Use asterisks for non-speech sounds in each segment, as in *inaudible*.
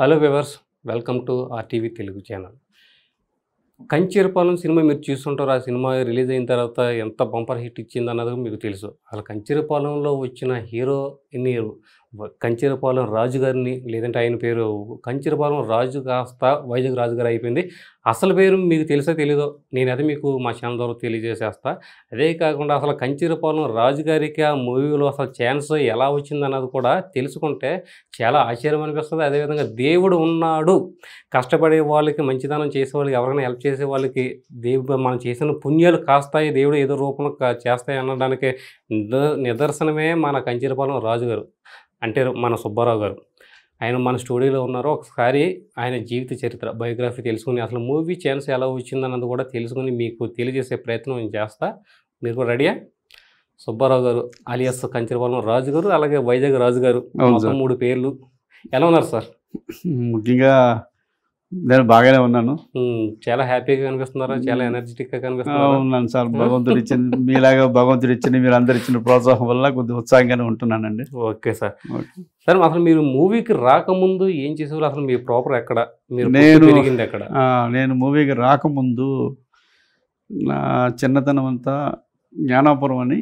Hello viewers welcome to RTV Telugu channel Kancharapalem cinema మీరు చూస్తుంటారు ఆ సినిమా రిలీజ్ అయిన తర్వాత ఎంత బంపర్ హిట్ ఇచ్చింది అన్నది మీకు తెలుసు అలా కంచీరపాలెంలో వచ్చిన హీరో హీరోని కంచిరపాలెం రాజుగారిని లేదంటే ఆయన పేరు కంచిరపాలెం రాజు కాస్త వైజాగ్ రాజు గారు అయిపోయింది అసలు పేరు మీకు తెలుసో తెలీదో నేనైతే మీకు మా ఛానల్ ద్వారా తెలియజేసేస్తా అదే కాకుండా అసలు కంచిరపాలెం రాజుగారికి ఆ మూవీలో అసలు ఛాన్స్ ఎలా వచ్చిందన్నది కూడా తెలుసుకుంటే చాలా ఆశ్చర్యం అనిపిస్తుంది అదేవిధంగా దేవుడు ఉన్నాడు కష్టపడే వాళ్ళకి మంచిదనం చేసే వాళ్ళకి ఎవరైనా హెల్ప్ చేసే వాళ్ళకి దేవుడు మనం చేసిన పుణ్యాలు కాస్తాయి దేవుడు ఏదో రూపంలో చేస్తాయి అనడానికి నిదర్శనమే మన కంచిరపాలెం రాజుగారు అంటే మన సుబ్బారావు గారు ఆయన మన స్టూడియోలో ఉన్నారు ఒకసారి ఆయన జీవిత చరిత్ర బయోగ్రఫీ తెలుసుకుని అసలు మూవీ ఛాన్స్ ఎలా వచ్చిందన్నది కూడా తెలుసుకుని మీకు తెలియజేసే ప్రయత్నం నేను చేస్తా మీరు కూడా రెడీయా సుబ్బారావు గారు అలియస్ కంచరపాలెం రాజు గారు అలాగే వైజాగ్ రాజు గారు మూడు పేర్లు ఎలా ఉన్నారు సార్ ముఖ్యంగా నేను బాగానే ఉన్నాను చాలా హ్యాపీగా కనిపిస్తున్నారా చాలా ఎనర్జెటిక్ గా కనిపిస్తున్నారు ఉన్నాను సార్ భగవంతుడు ఇచ్చిన మీలాగా భగవంతుడు ఇచ్చిన మీరు అందరు ఇచ్చిన ప్రోత్సాహం వల్ల కొద్దిగా ఉత్సాహంగానే ఉంటున్నానండి ఓకే సార్ సార్ అసలు మీరు మూవీకి రాకముందు ఏం చేసేవారు అసలు మీ ప్రాపర్ ఎక్కడ మీరు నేను ఎక్కడ నేను మూవీకి రాకముందు నా చిన్నతనం అంతా జ్ఞానాపురం అని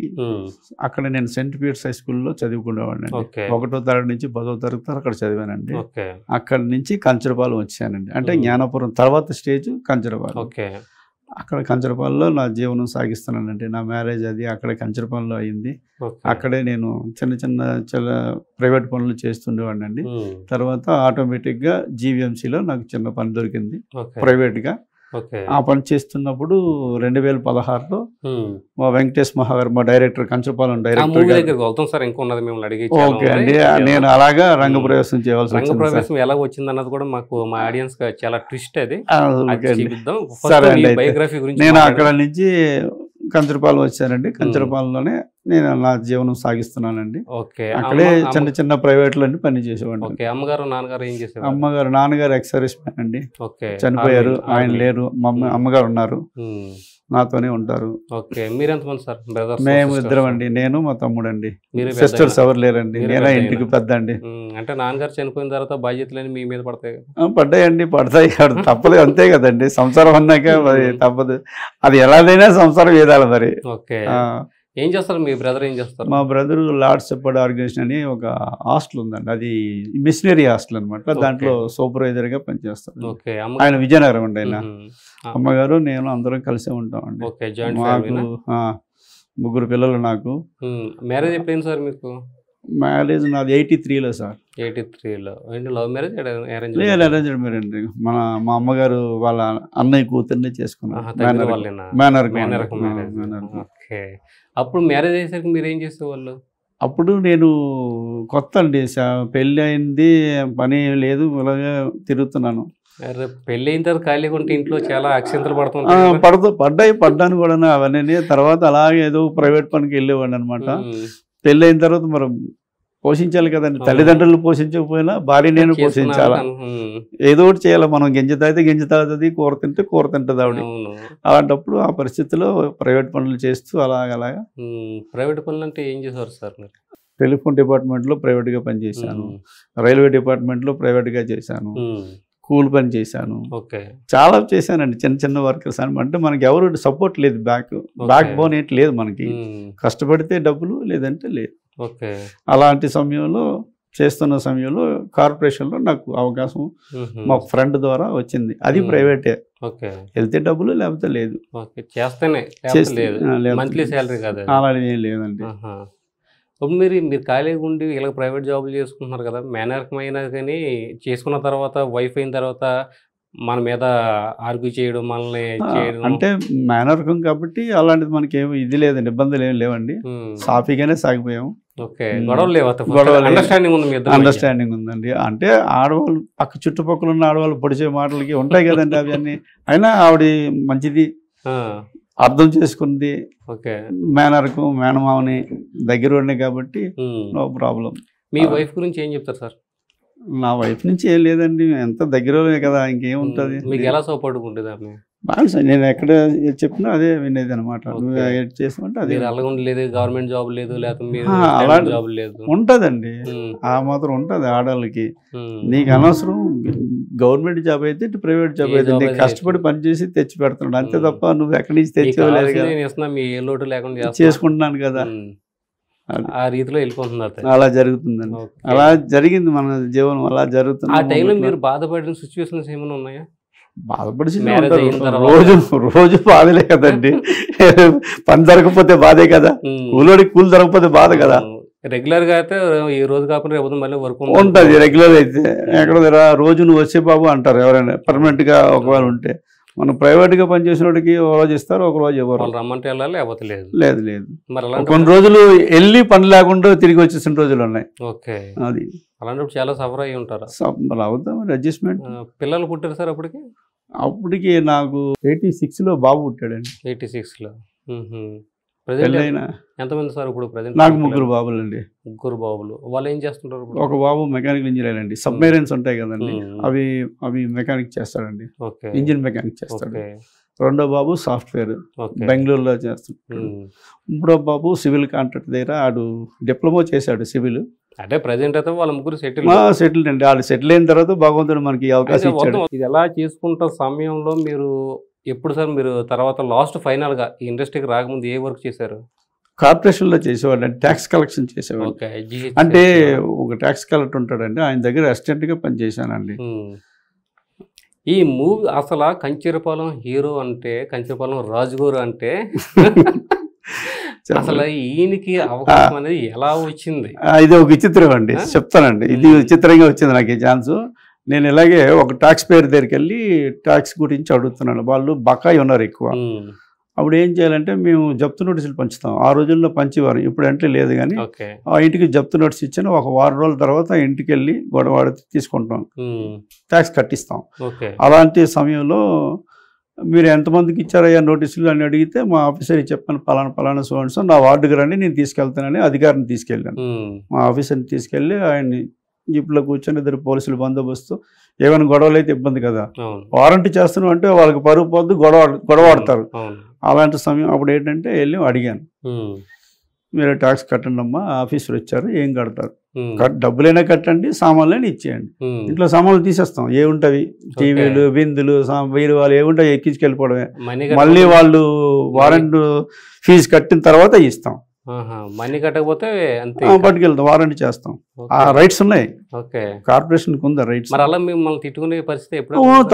అక్కడ నేను సెంట్ పీటర్స్ హై స్కూల్లో చదువుకునేవాడిని ఒకటో తరగతి నుంచి పదో తరగతి అక్కడ చదివానండి అక్కడి నుంచి కంచరపాలెం వచ్చానండి అంటే జ్ఞానాపురం తర్వాత స్టేజ్ కంచరపాలెం అక్కడ కంచరపాలెంలో నా జీవనం సాగిస్తున్నానండి నా మ్యారేజ్ అది అక్కడ కంచరపాలెంలో అయింది అక్కడే నేను చిన్న చిన్న చాలా ప్రైవేట్ పనులు చేస్తుండేవాడిని అండి తర్వాత ఆటోమేటిక్గా జీవీఎంసీలో నాకు చిన్న పని దొరికింది ప్రైవేట్గా ఆ పని చేస్తున్నప్పుడు రెండు వేల పదహారులో మా వెంకటేష్ మహాగారు మా డైరెక్టర్ కంచపాలెం డైరెక్టర్ వెళ్తాం సార్ ఇంకొన్నది మిమ్మల్ని అడిగి ఓకే అండి నేను అలాగా ప్రవేశం రంగప్రవేశం చేయాల్సి ప్రవేశం ఎలా వచ్చింది అన్నది కూడా మాకు మా ఆడియన్స్ చాలా ట్విస్ట్ అది సరే బయోగ్రఫీ గురించి నేను అక్కడ నుంచి కంచరపాలెం వచ్చానండి కంచరపాలెంలోనే నేను నా జీవనం సాగిస్తున్నానండి ఓకే అక్కడే చిన్న చిన్న ప్రైవేట్ లో పని చేసేవాడిని అమ్మగారు నాన్నగారు ఏం చేసేవారు అమ్మగారు నాన్నగారు మ్యాన్ అండి చనిపోయారు ఆయన లేరు మా అమ్మగారు ఉన్నారు నాతోనే ఉంటారు మేము ఇద్దరం అండి నేను మా తమ్ముడు అండి సిస్టర్స్ ఎవరు లేరండి నేనే ఇంటికి పెద్ద అండి అంటే నాన్నగారు చనిపోయిన తర్వాత బాధ్యతలు మీ మీద పడతాయి పడ్డాయండి పడతాయి *laughs* తప్పదు అంతే కదండి సంసారం అన్నాక తప్పదు అది ఎలాదైనా సంసారం ఏదాలి మరి ఓకే ఏం చేస్తారు మీ బ్రదర్ ఏం చేస్తారు మా బ్రదర్ లార్డ్ సెప్పర్డ్ ఆర్గనైజేషన్ అని ఒక హాస్టల్ ఉందండి అది మిషనరీ హాస్టల్ అనమాట దాంట్లో సూపర్వైజర్ గా పనిచేస్తారు ఆయన విజయనగరం అండి ఆయన అమ్మగారు నేను అందరం కలిసే ఉంటాం అండి ముగ్గురు పిల్లలు నాకు మ్యారేజ్ ఎప్పుడైంది సార్ మీకు మ్యారేజ్ నాది ఎయిటీ త్రీలో సార్ ఎయిటీ త్రీలో లవ్ మ్యారేజ్ అరేంజ్ లేదు అరేంజ్ మ్యారేజ్ మన మా అమ్మగారు వాళ్ళ అన్నయ్య కూతుర్ని చేసుకున్నాను ఓకే అప్పుడు మ్యారేజ్ అయ్యేసరికి మీరు ఏం చేసేవాళ్ళు అప్పుడు నేను కొత్త అండి పెళ్ళి అయింది పని లేదు ఇలాగా తిరుగుతున్నాను పెళ్ళి అయిన తర్వాత ఖాళీగా ఉంటే ఇంట్లో చాలా అక్షంతలు పడుతున్నా పడుతు పడ్డాయి పడ్డాను కూడా అవన్నీ తర్వాత అలాగే ఏదో ప్రైవేట్ పనికి వెళ్ళేవాడిని అనమాట పెళ్ళైన తర్వాత మనం పోషించాలి కదండి తల్లిదండ్రులు పోషించకపోయినా భార్య నేను పోషించాలా ఏదో ఒకటి చేయాలి మనం గింజ తాగితే గింజ తాగుతుంది కూర తింటే కూర తింటుంది ఆవిడ అలాంటప్పుడు ఆ పరిస్థితిలో ప్రైవేట్ పనులు చేస్తూ అలాగలాగా ప్రైవేట్ పనులు అంటే ఏం చేసేవారు సార్ మీరు టెలిఫోన్ డిపార్ట్మెంట్లో ప్రైవేట్గా పనిచేశాను రైల్వే డిపార్ట్మెంట్లో ప్రైవేట్గా చేశాను కూల్ పని చేశాను చాలా చేశానండి చిన్న చిన్న వర్కర్స్ అని అంటే మనకి ఎవరు సపోర్ట్ లేదు బ్యాక్ బ్యాక్ బోన్ ఏంటి లేదు మనకి కష్టపడితే డబ్బులు లేదంటే లేదు అలాంటి సమయంలో చేస్తున్న సమయంలో కార్పొరేషన్లో నాకు అవకాశం మా ఫ్రెండ్ ద్వారా వచ్చింది అది ప్రైవేటే వెళ్తే డబ్బులు లేకపోతే లేదు అలాంటిది ఏం లేదండి అప్పుడు మీరు మీరు ఖాళీగా ఉండి ఇలా ప్రైవేట్ జాబులు చేసుకుంటున్నారు కదా మేనరకమైనా కానీ చేసుకున్న తర్వాత వైఫ్ అయిన తర్వాత మన మీద ఆర్గ్యూ చేయడం మనల్ని చేయడం అంటే మేనరకం కాబట్టి అలాంటిది మనకి ఏమి ఇది లేదండి ఇబ్బందులు ఏమి లేవండి సాఫీగానే సాగిపోయాము ఓకే గొడవలు లేవు అండర్స్టాండింగ్ ఉంది అండర్స్టాండింగ్ ఉందండి అంటే ఆడవాళ్ళు పక్క చుట్టుపక్కల ఉన్న ఆడవాళ్ళు పొడిచే మాటలకి ఉంటాయి కదండి అవన్నీ అయినా ఆవిడ మంచిది అర్థం చేసుకుంది ఓకే మేనర్కు మేనమావని దగ్గర కాబట్టి నో ప్రాబ్లం మీ వైఫ్ గురించి ఏం చెప్తారు సార్ నా వైఫ్ నుంచి ఏం లేదండి ఎంత దగ్గర కదా ఇంకేముంటుంది మీకు ఎలా సపోర్ట్ ఉంటుంది బాగా సార్ నేను ఎక్కడ చెప్పినా అదే వినేది అనమాట ఉంటదండి లేదు గవర్నమెంట్ జాబ్ లేదు లేకపోతే జాబ్ లేదు ఆ మాత్రం ఉంటది ఆడవాళ్ళకి నీకు అనవసరం గవర్నమెంట్ జాబ్ అయితే ఇటు ప్రైవేట్ జాబ్ అయితే నీకు కష్టపడి పనిచేసి తెచ్చి పెడుతున్నాడు అంతే తప్ప నువ్వు ఎక్కడి నుంచి తెచ్చేవలేదు మీ లోటు లేకుండా చేసుకుంటున్నాను కదా ఆ రీతిలో వెళ్ళిపోతున్నారు అలా జరుగుతుందండి అలా జరిగింది మన జీవనం అలా జరుగుతుంది ఆ టైంలో మీరు బాధపడిన సిచ్యువేషన్స్ ఏమైనా ఉన్నాయా బాధపడిసి రోజు రోజు బాధలే కదండి *laughs* పని జరగకపోతే బాధే కదా కూలోడికి కూలి జరగకపోతే బాధ కదా రెగ్యులర్ గా అయితే ఈ రోజు కాకుండా రేపు మళ్ళీ వర్క్ ఉంటుంది రెగ్యులర్ అయితే ఎక్కడ రోజు నువ్వు వచ్చే బాబు అంటారు ఎవరైనా పర్మనెంట్ గా ఒకవేళ ఉంటే మనం ప్రైవేట్ గా పనిచేసిన వాడికి ఒక రోజు ఇస్తారు ఒక రోజు ఇవ్వరు రమ్మంటే వెళ్ళాలి లేకపోతే లేదు లేదు లేదు మరి కొన్ని రోజులు వెళ్ళి పని లేకుండా తిరిగి వచ్చేసిన రోజులు ఉన్నాయి ఓకే అది అలాంటప్పుడు చాలా సఫర్ అయ్యి ఉంటారు అవుతాం అడ్జస్ట్మెంట్ పిల్లలు పుట్టారు సార్ అప్పటికి అప్పటికి నాకు ఎయిటీ సిక్స్లో బాబు పుట్టాడండి ఎయిటీ సిక్స్లో పెళ్ళైన ఎంతమంది సార్ ఇప్పుడు ప్రజెంట్ నాకు ముగ్గురు బాబులు అండి ముగ్గురు బాబులు వాళ్ళు ఏం చేస్తుంటారు ఒక బాబు మెకానికల్ ఇంజనీర్ అండి సబ్మెరైన్స్ ఉంటాయి కదండి అవి అవి మెకానిక్ చేస్తాడండి ఇంజిన్ మెకానిక్ చేస్తాడు రెండో బాబు సాఫ్ట్వేర్ బెంగళూరులో చేస్తుంటాడు మూడో బాబు సివిల్ కాంట్రాక్ట్ దగ్గర ఆడు డిప్లొమా చేశాడు సివిల్ అంటే ప్రజెంట్ అయితే వాళ్ళ ముగ్గురు సెటిల్ సెటిల్ అండి వాళ్ళు సెటిల్ అయిన తర్వాత భగవంతుడు మనకి అవకాశం ఇచ్చాడు ఇది ఎలా చేసుకుంటున్న సమయంలో మీరు ఎప్పుడు సార్ మీరు తర్వాత లాస్ట్ ఫైనల్గా ఈ ఇండస్ట్రీకి రాకముందు ఏ వర్క్ చేశారు కార్పొరేషన్లో చేసేవాళ్ళు అంటే ట్యాక్స్ కలెక్షన్ చేసేవాళ్ళు అంటే ఒక ట్యాక్స్ కలెక్టర్ ఉంటాడండి ఆయన దగ్గర అసిస్టెంట్గా పనిచేశానండి ఈ మూవీ అసలు కంచీరపాలెం హీరో అంటే కంచిరపాలెం రాజుగారు అంటే *laughs* అసలు ఈయనకి అవకాశం అనేది ఎలా వచ్చింది ఇది ఒక విచిత్రం అండి చెప్తానండి ఇది విచిత్రంగా వచ్చింది నాకు ఈ ఛాన్స్ నేను ఇలాగే ఒక ట్యాక్స్ పేరు దగ్గరికి వెళ్ళి ట్యాక్స్ గురించి అడుగుతున్నాను వాళ్ళు బకాయి ఉన్నారు ఎక్కువ అప్పుడు ఏం చేయాలంటే మేము జప్తు నోటీసులు పంచుతాం ఆ రోజుల్లో పంచేవారు ఇప్పుడు అంటే లేదు కానీ ఆ ఇంటికి జప్తు నోటీస్ ఇచ్చిన ఒక వారం రోజుల తర్వాత ఇంటికి వెళ్ళి గొడవ తీసుకుంటాం ట్యాక్స్ కట్టిస్తాం అలాంటి సమయంలో మీరు ఎంతమందికి ఇచ్చారయ్యా నోటీసులు అని అడిగితే మా ఆఫీసర్ చెప్పాను పలానా పలానా సో అండ్ సో నా వార్డుకి రండి నేను తీసుకెళ్తానని అధికారిని తీసుకెళ్ళాను మా ఆఫీసర్ని తీసుకెళ్ళి ఆయన్ని జీప్లో కూర్చొని ఇద్దరు పోలీసులు బందోబస్తు ఏమైనా గొడవలు అయితే ఇబ్బంది కదా వారంటీ చేస్తున్నాం అంటే వాళ్ళకి పరుగు పోద్దు గొడవ గొడవ అలాంటి సమయం అప్పుడు ఏంటంటే వెళ్ళి అడిగాను మీరు ట్యాక్స్ కట్టండి అమ్మా ఆఫీసులు వచ్చారు ఏం కడతారు డబ్బులైనా కట్టండి సామాన్లైనా ఇచ్చేయండి ఇంట్లో సామాన్లు తీసేస్తాం ఏముంటవి టీవీలు బిందులు వీరు వాళ్ళు ఏముంటాయి ఎక్కించుకెళ్ళిపోవడమే మళ్ళీ వాళ్ళు వారెంట్ ఫీజు కట్టిన తర్వాత ఇస్తాం మనీ కట్టకపోతే పట్టుకెళ్తాం వారంటీ చేస్తాం ఆ రైట్స్ ఉన్నాయి కార్పొరేషన్ ఉందా రైట్స్ అలా తిట్టుకునే పరిస్థితి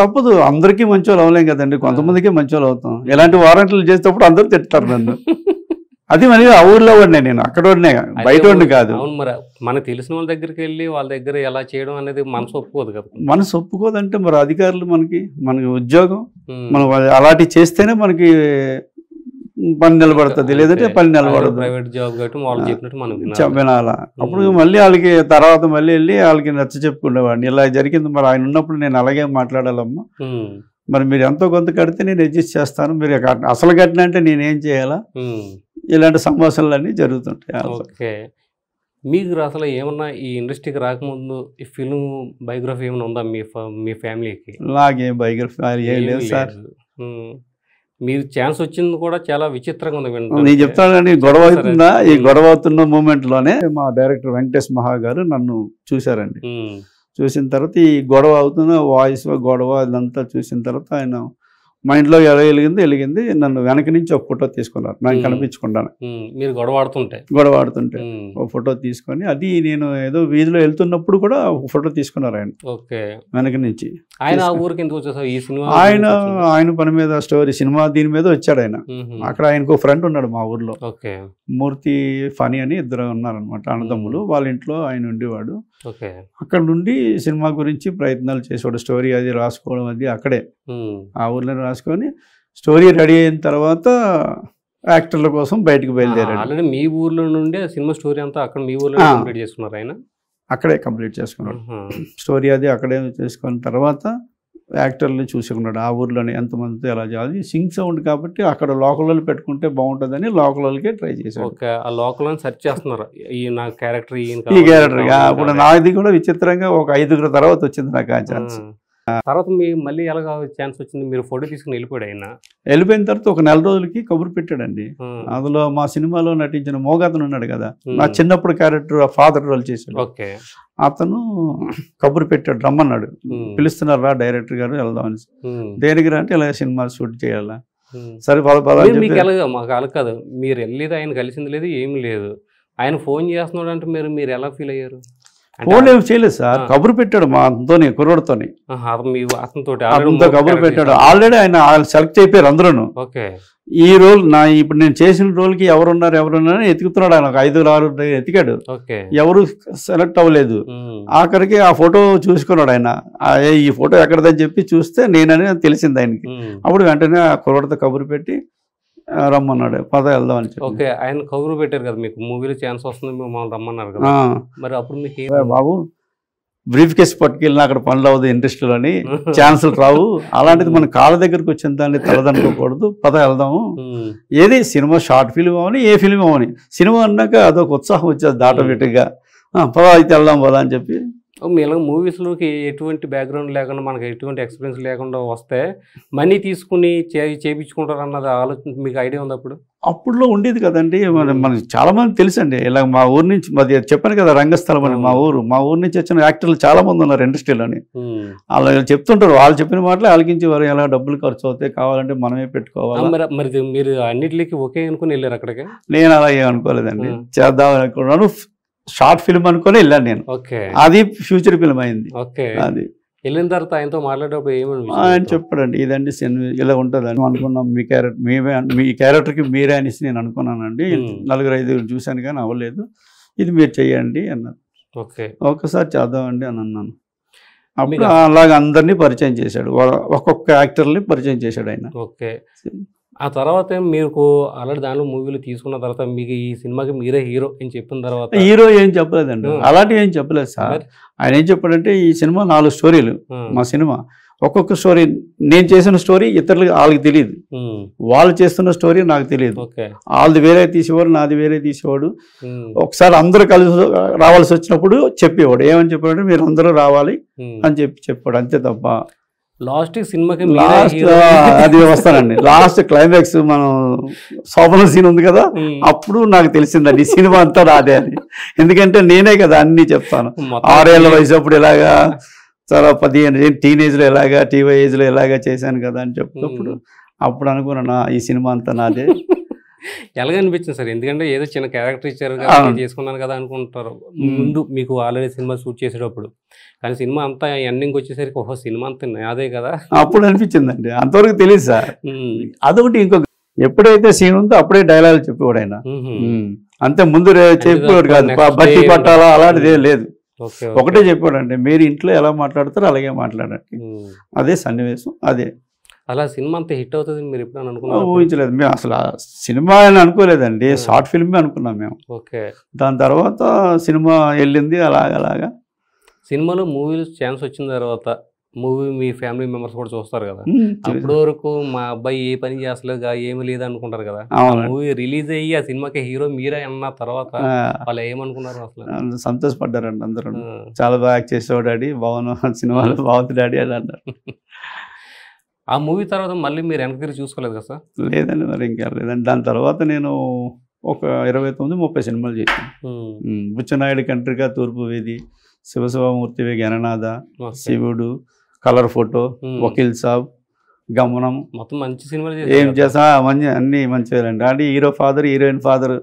తప్పదు అందరికీ మంచి వాళ్ళు అవ్వలేం కదండి కొంతమందికి మంచి వాళ్ళు అవుతాం ఇలాంటి వారంటీలు చేసేటప్పుడు అందరూ తిట్టారు నన్ను *laughs* అది మరి ఆ ఊర్లో ఉండే నేను అక్కడ ఉండే బయట ఉండి కాదు మరి మన తెలిసిన వాళ్ళ దగ్గరికి వెళ్ళి వాళ్ళ దగ్గర ఎలా చేయడం అనేది మనసు ఒప్పుకోదు కదా మనసు అంటే మరి అధికారులు మనకి మనకి ఉద్యోగం మనం అలాంటి చేస్తేనే మనకి పని నిలబడుతుంది లేదంటే పని నిలబడదు ప్రైవేట్ వినాలా అప్పుడు మళ్ళీ వాళ్ళకి తర్వాత మళ్ళీ వెళ్ళి వాళ్ళకి నచ్చ చెప్పుకునేవాడిని ఇలా జరిగింది మరి ఆయన ఉన్నప్పుడు నేను అలాగే మాట్లాడాలమ్మా మరి మీరు ఎంతో కొంత కడితే నేను అడ్జస్ట్ చేస్తాను మీరు అసలు కట్టిన అంటే నేనేం చేయాలా ఇలాంటి సంభాషణలు అన్నీ జరుగుతుంటాయి ఓకే మీకు అసలు ఏమన్నా ఈ ఇండస్ట్రీకి రాకముందు ఈ ఫిల్మ్ బయోగ్రఫీ ఏమైనా ఉందా మీ మీ ఫ్యామిలీకి నాకేం బయోగ్రఫీ ఏం లేదు సార్ మీరు ఛాన్స్ వచ్చింది కూడా చాలా విచిత్రంగా ఉంది నేను చెప్తాను కానీ గొడవ అవుతుందా ఈ గొడవ అవుతున్న మూమెంట్లోనే మా డైరెక్టర్ వెంకటేష్ మహా గారు నన్ను చూశారండి చూసిన తర్వాత ఈ గొడవ అవుతున్న వాయిస్ గొడవ ఇదంతా చూసిన తర్వాత ఆయన మా ఇంట్లో ఎలా వెలిగింది వెలిగింది నన్ను వెనక నుంచి ఒక ఫోటో తీసుకున్నారు నాకు కనిపించుకుంటాను మీరు గొడవాడుతుంటే గొడవాడుతుంటే ఒక ఫోటో తీసుకొని అది నేను ఏదో వీధిలో వెళ్తున్నప్పుడు కూడా ఒక ఫోటో తీసుకున్నారు ఆయన వెనక నుంచి ఆయన ఊరికి ఎందుకు ఆయన ఆయన పని మీద స్టోరీ సినిమా దీని మీద వచ్చాడు ఆయన అక్కడ ఆయనకు ఫ్రెండ్ ఉన్నాడు మా ఊర్లో మూర్తి ఫని అని ఇద్దరు ఉన్నారనమాట అన్నదమ్ములు వాళ్ళ ఇంట్లో ఆయన ఉండేవాడు అక్కడ నుండి సినిమా గురించి ప్రయత్నాలు చేసేవాడు స్టోరీ అది రాసుకోవడం అది అక్కడే ఆ ఊర్లో రాసుకొని స్టోరీ రెడీ అయిన తర్వాత యాక్టర్ల కోసం బయటకు బయలుదేరాడు ఆల్రెడీ మీ ఊర్లో నుండే సినిమా స్టోరీ అంతా అక్కడ మీ ఊర్లో కంప్లీట్ చేసుకున్నారు ఆయన అక్కడే కంప్లీట్ చేసుకున్నాడు స్టోరీ అది అక్కడే చేసుకున్న తర్వాత యాక్టర్ని చూసుకున్నాడు ఆ ఊర్లోనే ఎంతమందితో ఎలా చేయాలి సింగ్ సౌండ్ కాబట్టి అక్కడ లోకల్ పెట్టుకుంటే బాగుంటుందని వాళ్ళకే ట్రై చేశాడు ఓకే ఆ లోకల్ సెర్చ్ చేస్తున్నారు ఈ నా క్యారెక్టర్ ఈ క్యారెక్టర్ అప్పుడు నాది కూడా విచిత్రంగా ఒక ఐదుగురు తర్వాత వచ్చింది నాకు ఆ ఛాన్స్ తర్వాత మీ మళ్ళీ ఎలాగ ఛాన్స్ వచ్చింది మీరు ఫోటో తీసుకుని వెళ్ళిపోయాడు ఆయన వెళ్ళిపోయిన తర్వాత ఒక నెల రోజులకి కబురు పెట్టాడండి అందులో మా సినిమాలో నటించిన మోగతను ఉన్నాడు కదా నా చిన్నప్పుడు క్యారెక్టర్ ఫాదర్ రోల్ చేశాడు ఓకే అతను కబురు పెట్టాడు రమ్మన్నాడు పిలుస్తున్నారు రా డైరెక్టర్ గారు వెళ్దామని దేనికి రా అంటే ఇలా సినిమా షూట్ చేయాలా సరే పద పద మీకు ఎలాగ మాకు అలా మీరు వెళ్ళేది ఆయన కలిసింది లేదు ఏం లేదు ఆయన ఫోన్ చేస్తున్నాడు అంటే మీరు మీరు ఎలా ఫీల్ అయ్యారు ఫోన్ ఏమి చేయలేదు సార్ కబురు పెట్టాడు మా అంతతో కుర్రోడితోని అతనితో కబురు పెట్టాడు ఆల్రెడీ ఆయన సెలెక్ట్ అయిపోయారు అందరూ ఈ రోల్ నా ఇప్పుడు నేను చేసిన రోల్కి ఎవరున్నారు ఎవరున్నారు ఎతుకుతున్నాడు ఆయన ఒక ఐదు ఆరు ఎతికాడు ఎవరు సెలెక్ట్ అవ్వలేదు ఆఖరికి ఆ ఫోటో చూసుకున్నాడు ఆయన ఈ ఫోటో ఎక్కడదని చెప్పి చూస్తే నేనని తెలిసింది ఆయనకి అప్పుడు వెంటనే ఆ కుర్రోడితో కబురు పెట్టి రమ్మన్నాడు పద వెళ్దాం అని ఓకే ఆయన కబురు పెట్టారు కదా మీకు మూవీలో ఛాన్స్ వస్తుంది మమ్మల్ని రమ్మన్నారు కదా మరి అప్పుడు మీకు బాబు బ్రీఫ్ కేసు పట్టుకెళ్ళినా అక్కడ పనులు అవ్వదు ఇండస్ట్రీలో అని ఛాన్సులు రావు అలాంటిది మన కాళ్ళ దగ్గరకు వచ్చిన దాన్ని తలదనుకోకూడదు పద వెళ్దాము ఏది సినిమా షార్ట్ ఫిల్మ్ అవని ఏ ఫిల్మ్ అవని సినిమా అన్నాక అదొక ఉత్సాహం వచ్చేది దాటోమేటిక్గా పద అయితే వెళ్దాం పద అని చెప్పి ఇలా మూవీస్లోకి ఎటువంటి బ్యాక్గ్రౌండ్ లేకుండా మనకి ఎటువంటి ఎక్స్పీరియన్స్ లేకుండా వస్తే మనీ తీసుకుని చే చేయించుకుంటారు అన్నది ఆలోచన మీకు ఐడియా ఉంది అప్పుడు అప్పుడులో ఉండేది కదండి మన మనకి చాలామంది తెలుసండి ఇలా మా ఊరు నుంచి మాది చెప్పాను కదా రంగస్థలం అని మా ఊరు మా ఊరు నుంచి వచ్చిన యాక్టర్లు చాలామంది ఉన్నారు ఇండస్ట్రీలోని అలా చెప్తుంటారు వాళ్ళు చెప్పిన మాటలు వారు ఎలా డబ్బులు ఖర్చు అవుతాయి కావాలంటే మనమే పెట్టుకోవాలి మరి మీరు అన్నిటికీ ఒకే అనుకుని వెళ్ళారు అక్కడికి నేను అలా ఏమనుకోలేదండి చేద్దాం అనుకున్నాను షార్ట్ ఫిల్మ్ అనుకొని వెళ్ళాను నేను అది ఫ్యూచర్ ఫిల్మ్ అయింది అది వెళ్ళిన తర్వాత ఆయనతో మాట్లాడేటప్పుడు ఆయన చెప్పాడండి ఇదండి ఇలా ఉంటుంది అని అనుకున్నాం మీ క్యారెక్టర్ మేమే మీ క్యారెక్టర్కి మీరే అనేసి నేను అనుకున్నానండి hmm. నలుగురు ఐదుగురు చూశాను కానీ అవ్వలేదు ఇది మీరు చెయ్యండి అన్నారు ఓకే ఒకసారి చేద్దామండి అని అన్నాను అప్పుడు అలాగ అందరినీ పరిచయం చేశాడు ఒక్కొక్క యాక్టర్ని పరిచయం చేశాడు ఆయన ఓకే ఆ తర్వాత మీకు అలాంటి దానిలో మూవీలు తీసుకున్న తర్వాత మీకు ఈ సినిమాకి మీరే హీరో అని చెప్పిన తర్వాత హీరో ఏం చెప్పలేదండి అలాంటివి ఏం చెప్పలేదు సార్ ఆయన ఏం చెప్పాడంటే ఈ సినిమా నాలుగు స్టోరీలు మా సినిమా ఒక్కొక్క స్టోరీ నేను చేసిన స్టోరీ ఇతరులకు వాళ్ళకి తెలియదు వాళ్ళు చేస్తున్న స్టోరీ నాకు తెలియదు వాళ్ళది వేరే తీసేవాడు నాది వేరే తీసేవాడు ఒకసారి అందరూ కలిసి రావాల్సి వచ్చినప్పుడు చెప్పేవాడు ఏమని చెప్పాడంటే మీరు అందరూ రావాలి అని చెప్పి చెప్పాడు అంతే తప్ప లాస్ట్ సినిమాకి లాస్ట్ అది వస్తానండి లాస్ట్ క్లైమాక్స్ మనం శోభన సీన్ ఉంది కదా అప్పుడు నాకు తెలిసిందండి సినిమా అంతా రాదే అని ఎందుకంటే నేనే కదా అన్ని చెప్తాను ఆరేళ్ల వయసు అప్పుడు ఇలాగా చాలా పదిహేను లో ఇలాగా టీవై ఏజ్లో ఇలాగా చేశాను కదా అని చెప్పినప్పుడు అప్పుడు అనుకున్నా ఈ సినిమా అంతా నాదే ఎలాగ అనిపించింది సార్ ఎందుకంటే ఏదో చిన్న క్యారెక్టర్ ఇచ్చారు కదా చేసుకున్నాను కదా అనుకుంటారు ముందు మీకు ఆల్రెడీ సినిమా షూట్ చేసేటప్పుడు కానీ సినిమా అంతా ఎండింగ్ వచ్చేసరికి ఓహో సినిమా అంత అదే కదా అప్పుడు అనిపించిందండి అంతవరకు తెలియదు సార్ అదొకటి ఇంకొక ఎప్పుడైతే సీన్ ఉందో అప్పుడే డైలాగ్ చెప్పేవాడు ఆయన అంతే ముందు చెప్పేవాడు కాదు బట్టి పట్టాలా అలాంటిది లేదు ఒకటే చెప్పాడంటే మీరు ఇంట్లో ఎలా మాట్లాడతారో అలాగే మాట్లాడండి అదే సన్నివేశం అదే అలా సినిమా అంత హిట్ అవుతుంది మీరు ఎప్పుడు అనుకున్నా ఊహించలేదు మేము అసలు సినిమా అని అనుకోలేదండి షార్ట్ ఫిల్మే అనుకున్నాం మేము ఓకే దాని తర్వాత సినిమా వెళ్ళింది అలాగలాగా సినిమాలో మూవీలు ఛాన్స్ వచ్చిన తర్వాత మూవీ మీ ఫ్యామిలీ మెంబర్స్ కూడా చూస్తారు కదా అప్పటి వరకు మా అబ్బాయి ఏ పని చేస్తలేదు ఏమి లేదు అనుకుంటారు కదా మూవీ రిలీజ్ అయ్యి ఆ సినిమాకి హీరో మీరే అన్న తర్వాత వాళ్ళు ఏమనుకున్నారు అసలు సంతోషపడ్డారండి అందరూ చాలా బాగా చేసేవాడు డాడీ బాగున్నా సినిమాలు బాగుంది డాడీ అని అన్నారు *laughs* ఆ మూవీ తర్వాత మళ్ళీ మీరు వెనక తిరిగి చూసుకోలేదు కదా సార్ లేదండి మరి ఇంకా లేదండి దాని తర్వాత నేను ఒక ఇరవై తొమ్మిది ముప్పై సినిమాలు చేశాను బుచ్చనాయుడు కంట్రీగా తూర్పు వేది శివశివమూర్తివి గణనాథ శివుడు కలర్ ఫోటో వకీల్ సాబ్ గమనం మొత్తం మంచి సినిమాలు ఏం చేసా మంచి అన్ని మంచిగా అండి అంటే హీరో ఫాదర్ హీరోయిన్ ఫాదర్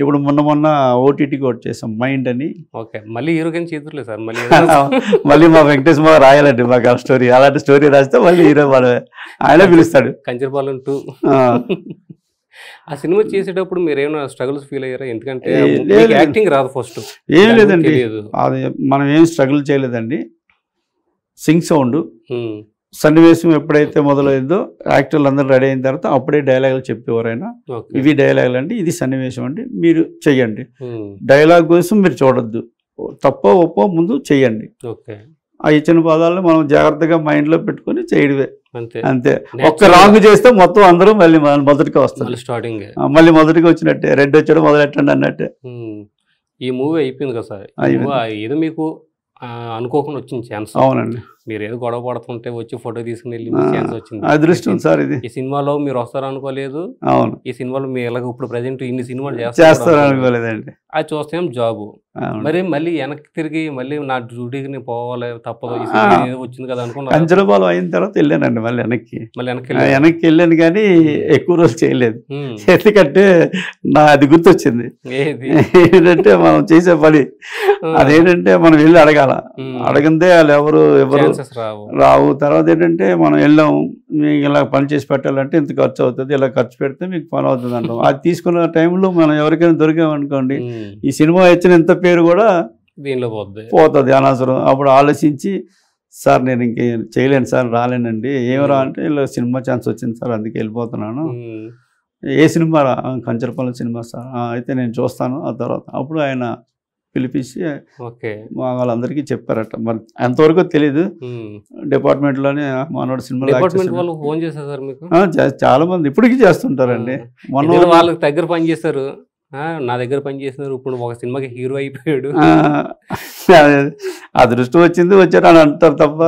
ఇప్పుడు మొన్న మొన్న ఓటీటీకి వచ్చేసాం చేసాం మైండ్ అని ఓకే మళ్ళీ హీరో కానీ సార్ మళ్ళీ *laughs* మళ్ళీ మా వెంకటేష్ బాబు రాయాలండి మాకు ఆ స్టోరీ అలాంటి స్టోరీ రాస్తే మళ్ళీ హీరో మనమే ఆయన పిలుస్తాడు కంచరపాలెం టూ *laughs* ఆ సినిమా చేసేటప్పుడు మీరు ఏమైనా స్ట్రగుల్స్ ఫీల్ అయ్యారా ఎందుకంటే యాక్టింగ్ రాదు ఫస్ట్ ఏం లేదండి అది మనం ఏం స్ట్రగుల్ చేయలేదండి సింగ్ సౌండ్ సన్నివేశం ఎప్పుడైతే మొదలైందో యాక్టర్లు అందరూ రెడీ అయిన తర్వాత అప్పుడే డైలాగులు చెప్పేవారైనా ఇవి డైలాగులు అండి ఇది సన్నివేశం అండి మీరు చెయ్యండి డైలాగ్ కోసం మీరు చూడొద్దు తప్ప ఒప్పో ముందు చెయ్యండి ఆ ఇచ్చిన పదాలను మనం జాగ్రత్తగా మైండ్లో పెట్టుకుని చేయడమే అంతే ఒక్క రాంగ్ చేస్తే మొత్తం అందరూ మళ్ళీ మొదటికి వస్తారు స్టార్టింగ్ మళ్ళీ మొదటికి వచ్చినట్టే రెడ్ వచ్చాడు మొదలెట్టండి అన్నట్టే ఈ మూవీ అయిపోయింది కదా సార్ ఏదో మీకు అనుకోకుండా వచ్చింది ఛాన్స్ అవునండి మీరు ఏదో గొడవ పడుతుంటే వచ్చి ఫోటో తీసుకుని వెళ్ళి వచ్చింది అదృష్టం సార్ ఇది ఈ సినిమాలో మీరు వస్తారు అనుకోలేదు అవును ఈ సినిమాలో మీరు ఇలాగ ఇప్పుడు ప్రజెంట్ ఇన్ని సినిమాలు చేస్తారు అనుకోలేదండి అది చూస్తే జాబు మరి మళ్ళీ వెనక్కి తిరిగి మళ్ళీ నా డ్యూటీకి పోవాలి తప్పదు వచ్చింది కదా అనుకున్నా కంచరపాలు అయిన తర్వాత వెళ్ళానండి మళ్ళీ వెనక్కి మళ్ళీ వెనక్కి వెనక్కి వెళ్ళాను కానీ ఎక్కువ రోజులు చేయలేదు ఎందుకంటే నా అది గుర్తొచ్చింది ఏంటంటే మనం చేసే పని అదేంటంటే మనం వెళ్ళి అడగాల అడగందే వాళ్ళు ఎవరు ఎవరు రావు తర్వాత ఏంటంటే మనం వెళ్ళాము మీకు ఇలా పని చేసి పెట్టాలంటే ఇంత ఖర్చు అవుతుంది ఇలా ఖర్చు పెడితే మీకు పని అవుతుంది అంటాం అది తీసుకున్న టైంలో మనం ఎవరికైనా దొరికామనుకోండి ఈ సినిమా ఇచ్చిన ఎంత పేరు కూడా దీనిలో పోతుంది పోతుంది అనవసరం అప్పుడు ఆలోచించి సార్ నేను ఇంకే చేయలేను సార్ రాలేనండి ఏమరా అంటే ఇలా సినిమా ఛాన్స్ వచ్చింది సార్ అందుకే వెళ్ళిపోతున్నాను ఏ సినిమా కంచరపల్లి సినిమా సార్ అయితే నేను చూస్తాను ఆ తర్వాత అప్పుడు ఆయన పిలిపించి మా వాళ్ళందరికీ చెప్పారట మరి ఎంతవరకు తెలియదు డిపార్ట్మెంట్ లోనే మనోడు సినిమా ఫోన్ చేశారు చాలా మంది ఇప్పటికీ చేస్తుంటారండి మొన్న వాళ్ళకి దగ్గర పని చేశారు నా దగ్గర పనిచేసినారు ఇప్పుడు ఒక సినిమాకి హీరో అయిపోయాడు అదృష్టం వచ్చింది వచ్చాడు అని అంటారు తప్ప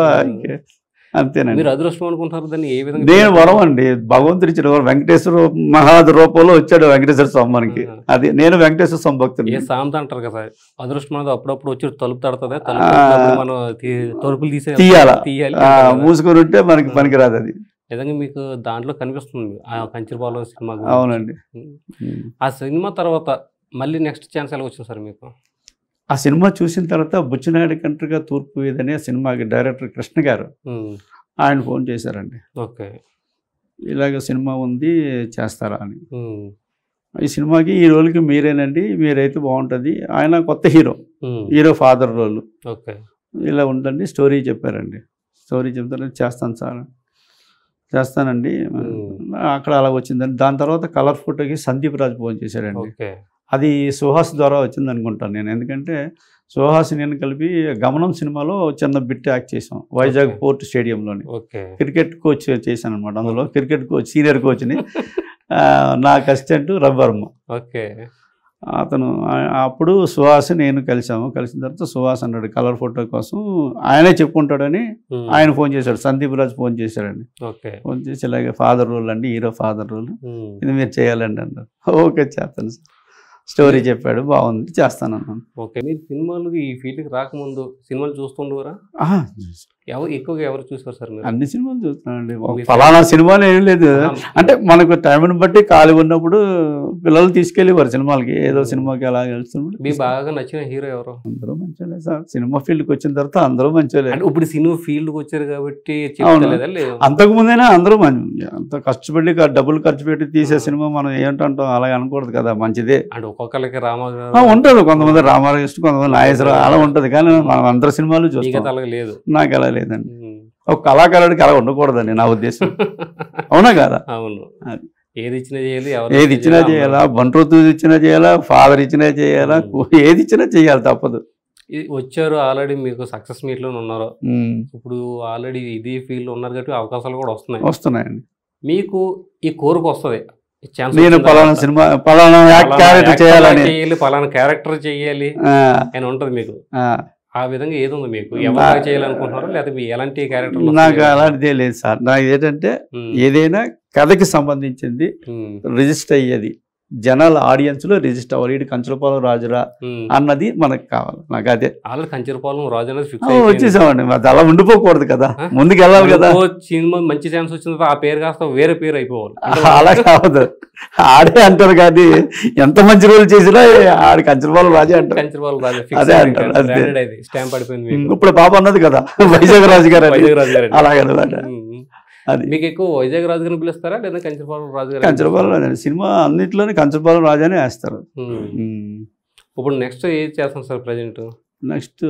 అంతేనండి మీరు అదృష్టం అనుకుంటారు దాన్ని ఏ విధంగా నేను వరం అండి భగవంతుడి ఇచ్చిన వరం వెంకటేశ్వర మహాద్ రూపంలో వచ్చాడు వెంకటేశ్వర స్వామి మనకి అది నేను వెంకటేశ్వర స్వామి భక్తుడు ఏ అంటారు కదా అదృష్టం అనేది అప్పుడప్పుడు వచ్చి తలుపు తడుతుంది మనం తలుపులు తీసే తీయాలి తీయాలి మూసుకొని ఉంటే మనకి పనికిరాదు అది నిజంగా మీకు దాంట్లో కనిపిస్తుంది ఆ కంచిరబాబు సినిమా అవునండి ఆ సినిమా తర్వాత మళ్ళీ నెక్స్ట్ ఛాన్స్ ఎలా వచ్చింది సార్ మీకు ఆ సినిమా చూసిన తర్వాత బుచ్చినాయుడు కంట్రీగా తూర్పు వీధని సినిమాకి డైరెక్టర్ కృష్ణ గారు ఆయన ఫోన్ చేశారండి ఓకే ఇలాగ సినిమా ఉంది చేస్తారా అని ఈ సినిమాకి ఈ రోజుకి మీరేనండి మీరైతే బాగుంటుంది ఆయన కొత్త hero hero father role okay ఇలా ఉందండి స్టోరీ చెప్పారండి స్టోరీ చెప్తారు చేస్తాను సార్ చేస్తానండి అక్కడ అలా వచ్చిందండి దాని తర్వాత కలర్ ఫోటోకి సందీప్ రాజ్ ఫోన్ చేశాడండి అది సుహాస్ ద్వారా వచ్చింది అనుకుంటాను నేను ఎందుకంటే సుహాస్ నేను కలిపి గమనం సినిమాలో చిన్న బిట్ యాక్ట్ చేసాం వైజాగ్ పోర్ట్ స్టేడియంలోని క్రికెట్ కోచ్ చేశాను అనమాట అందులో క్రికెట్ కోచ్ సీనియర్ కోచ్ని నాకు అసిస్టెంట్ రబ్బర్మ ఓకే అతను అప్పుడు సుహాస్ నేను కలిసాము కలిసిన తర్వాత సుహాస్ అన్నాడు కలర్ ఫోటో కోసం ఆయనే చెప్పుకుంటాడని ఆయన ఫోన్ చేశాడు సందీప్ రాజ్ ఫోన్ చేశాడండి ఫోన్ చేసి ఇలాగే ఫాదర్ రోల్ అండి హీరో ఫాదర్ రోల్ ఇది మీరు చేయాలండి అన్నారు ఓకే చేస్తాను స్టోరీ చెప్పాడు బాగుంది చేస్తాను అన్నాను ఓకే మీరు సినిమాలు ఈ ఫీల్డ్కి రాకముందు సినిమాలు చూస్తుండేవారా ఎవరు ఎక్కువగా ఎవరు చూసారు సార్ అన్ని సినిమాలు అండి ఫలానా సినిమాలు ఏం లేదు అంటే మనకు టైంని బట్టి ఖాళీ ఉన్నప్పుడు పిల్లలు తీసుకెళ్ళేవారు సినిమాలకి ఏదో hmm. సినిమాకి అలా వెళ్తున్నప్పుడు బాగా నచ్చిన హీరో ఎవరు అందరూ మంచిగా సార్ సినిమా ఫీల్డ్కి వచ్చిన తర్వాత అందరూ మంచిగా ఇప్పుడు సినిమా ఫీల్డ్కి వచ్చారు కాబట్టి అంతకు ముందైనా అందరూ మంచి అంత కష్టపడి డబ్బులు ఖర్చు పెట్టి తీసే సినిమా మనం ఏంటంటాం అలా అనకూడదు కదా మంచిదే అంటే ఒక్కొక్కరికి రామారావు ఉంటుంది కొంతమంది రామారావు ఇష్టం కొంతమంది నాగేశ్వరరావు అలా ఉంటుంది కానీ మనం అందరి సినిమాలు చూస్తాం లేదు నాకు అలా లేదండి ఒక కళాకారుడికి అలా ఉండకూడదండి నా ఉద్దేశం *laughs* అవునా కదా అవును ఏది ఇచ్చినా చేయాలి ఏది ఇచ్చినా చేయాలా బంట్రుతు ఇచ్చినా చేయాలా ఫాదర్ ఇచ్చినా చేయాలా ఏది ఇచ్చినా చేయాలి తప్పదు వచ్చారు ఆల్రెడీ మీకు సక్సెస్ మీట్ లో ఉన్నారు ఇప్పుడు ఆల్రెడీ ఇది ఫీల్డ్ ఉన్నారు కాబట్టి అవకాశాలు కూడా వస్తున్నాయి వస్తున్నాయండి మీకు ఈ కోరిక వస్తుంది నేను పలానా సినిమా పలానా క్యారెక్టర్ చేయాలని పలానా క్యారెక్టర్ చేయాలి అని ఉంటది మీకు ఆ విధంగా ఏది ఉంది మీకు ఎవరు చేయాలనుకుంటున్నారు లేకపోతే ఎలాంటి క్యారెక్టర్ నాకు అలాంటిదే లేదు సార్ నాకు ఏంటంటే ఏదైనా కథకి సంబంధించింది రిజిస్టర్ అయ్యేది జనాల ఆడియన్స్ లో రిజిస్టర్ అవ్వాలి ఇటు కంచులపాలెం రాజురా అన్నది మనకు కావాలి నాకు అదే వాళ్ళ కంచులపాలెం రాజు అనేది వచ్చేసామండి అది అలా ఉండిపోకూడదు కదా ముందుకు వెళ్ళాలి కదా మంచి ఛాన్స్ వచ్చింది ఆ పేరు కాస్త వేరే పేరు అయిపోవాలి *laughs* అలా కావద్దు ఆడే అంటారు కానీ ఎంత మంచి రోజులు చేసినా ఆడ కంచులపాలెం రాజే అంటారు కంచులపాలెం రాజు అదే అంటారు స్టాంప్ పడిపోయింది ఇప్పుడు బాబు అన్నది కదా *laughs* వైజాగ్ రాజు గారు అలాగే అది మీకు ఎక్కువ వైజాగ్ రాజుగారిని పిలుస్తారా లేదా కంచరపాలెం రాజుగారు కంచరపాలెం రాజు సినిమా అన్నింటిలోనే కంచరపాలెం రాజానే వేస్తారు ఇప్పుడు నెక్స్ట్ ఏది చేస్తాం సార్ ప్రజెంట్ నెక్స్ట్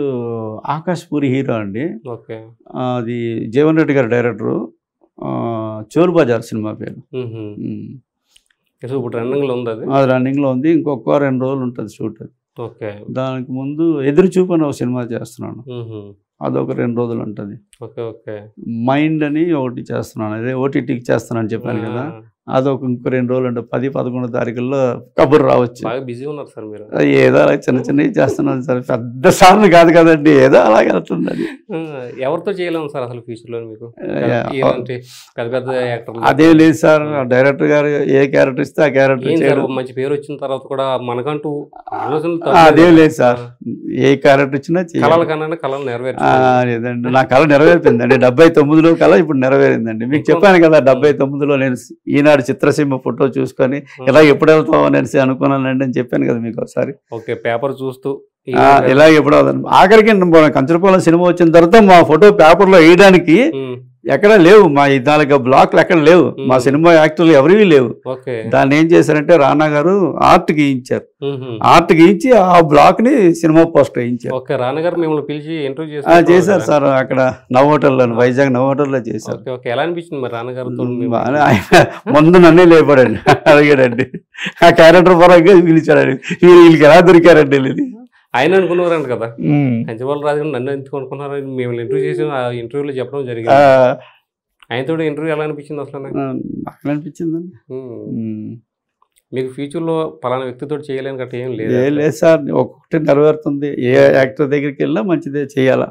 ఆకాశ్పూరి హీరో అండి ఓకే అది జీవన్ రెడ్డి గారు డైరెక్టరు చోర్ బజార్ సినిమా పేరు ఇప్పుడు రన్నింగ్లో ఉంది అది రన్నింగ్లో ఉంది ఇంకొక రెండు రోజులు ఉంటుంది షూట్ ఓకే దానికి ముందు ఎదురు అని ఒక సినిమా చేస్తున్నాను అదొక రెండు రోజులు ఉంటుంది మైండ్ అని ఒకటి చేస్తున్నాను అదే ఓటీటీకి చేస్తున్నాను చెప్పాను కదా అదొక ఇంకో రెండు రోజులు అంటే పది పదకొండు తారీఖుల్లో కబుర్ రావచ్చు బిజీ ఉన్నారు సార్ మీరు ఏదో అలా చిన్న చిన్నవి చేస్తున్నాను సార్ పెద్ద సార్లు కాదు కదండి ఏదో అలాగే వెళ్తుందండి ఎవరితో చేయలేము సార్ అసలు ఫ్యూచర్లో మీకు పెద్ద పెద్ద అదేం అదే లేదు సార్ డైరెక్టర్ గారు ఏ క్యారెక్టర్ ఇస్తే ఆ క్యారెక్టర్ మంచి పేరు వచ్చిన తర్వాత కూడా మనకంటూ ఆలోచన అదే లేదు సార్ ఏ క్యారెక్టర్ ఇచ్చినా కళలు కన్నా కళలు నెరవేర్చింది నా కళ అండి డెబ్బై తొమ్మిదిలో కళ ఇప్పుడు నెరవేరిందండి మీకు చెప్పాను కదా డెబ్బై తొమ్మిదిలో నేను ఈనాడు ఈనాడు చిత్రసీమ ఫోటో చూసుకొని ఇలా ఎప్పుడు వెళ్తాం అనేసి అనుకున్నానండి అని చెప్పాను కదా మీకు ఒకసారి ఓకే పేపర్ చూస్తూ ఇలా ఎప్పుడు ఆఖరికి కంచరపాలెం సినిమా వచ్చిన తర్వాత మా ఫోటో పేపర్లో వేయడానికి ఎక్కడ లేవు మా నాలుగు బ్లాక్లు ఎక్కడ లేవు మా సినిమా యాక్టర్లు ఎవరివి లేవు దాన్ని ఏం చేశారంటే రానా గారు ఆర్ట్ గీయించారు ఆర్ట్ గీయించి ఆ బ్లాక్ ని సినిమా పోస్టర్ వేయించారు పిలిచి ఇంటర్వ్యూ చేశారు సార్ అక్కడ నవ్ హోటల్లో వైజాగ్ నవ్ హోటల్లో చేశారు ఎలా అనిపించింది మరి రానగారు ముందు నన్నే లేపాడండి అడిగాడండి ఆ క్యారెక్టర్ పరంగా పిలిచాడండి వీళ్ళు వీళ్ళకి ఎలా దొరికారండి వీళ్ళని ఆయన అనుకున్నారంట కదా కంచిపాల రాజు నన్ను ఎందుకు అనుకున్నారు మేము ఇంటర్వ్యూ చేసి ఇంటర్వ్యూలో చెప్పడం జరిగింది ఆయనతో ఇంటర్వ్యూ ఎలా అనిపించింది అసలు అనిపించిందండి అనిపించింది మీకు ఫ్యూచర్లో పలానా వ్యక్తితో చేయలేని గట్ట ఏం లేదు లేదు సార్ ఒక్కొక్కటి నెరవేరుతుంది ఏ యాక్టర్ దగ్గరికి వెళ్ళినా మంచిదే చేయాలా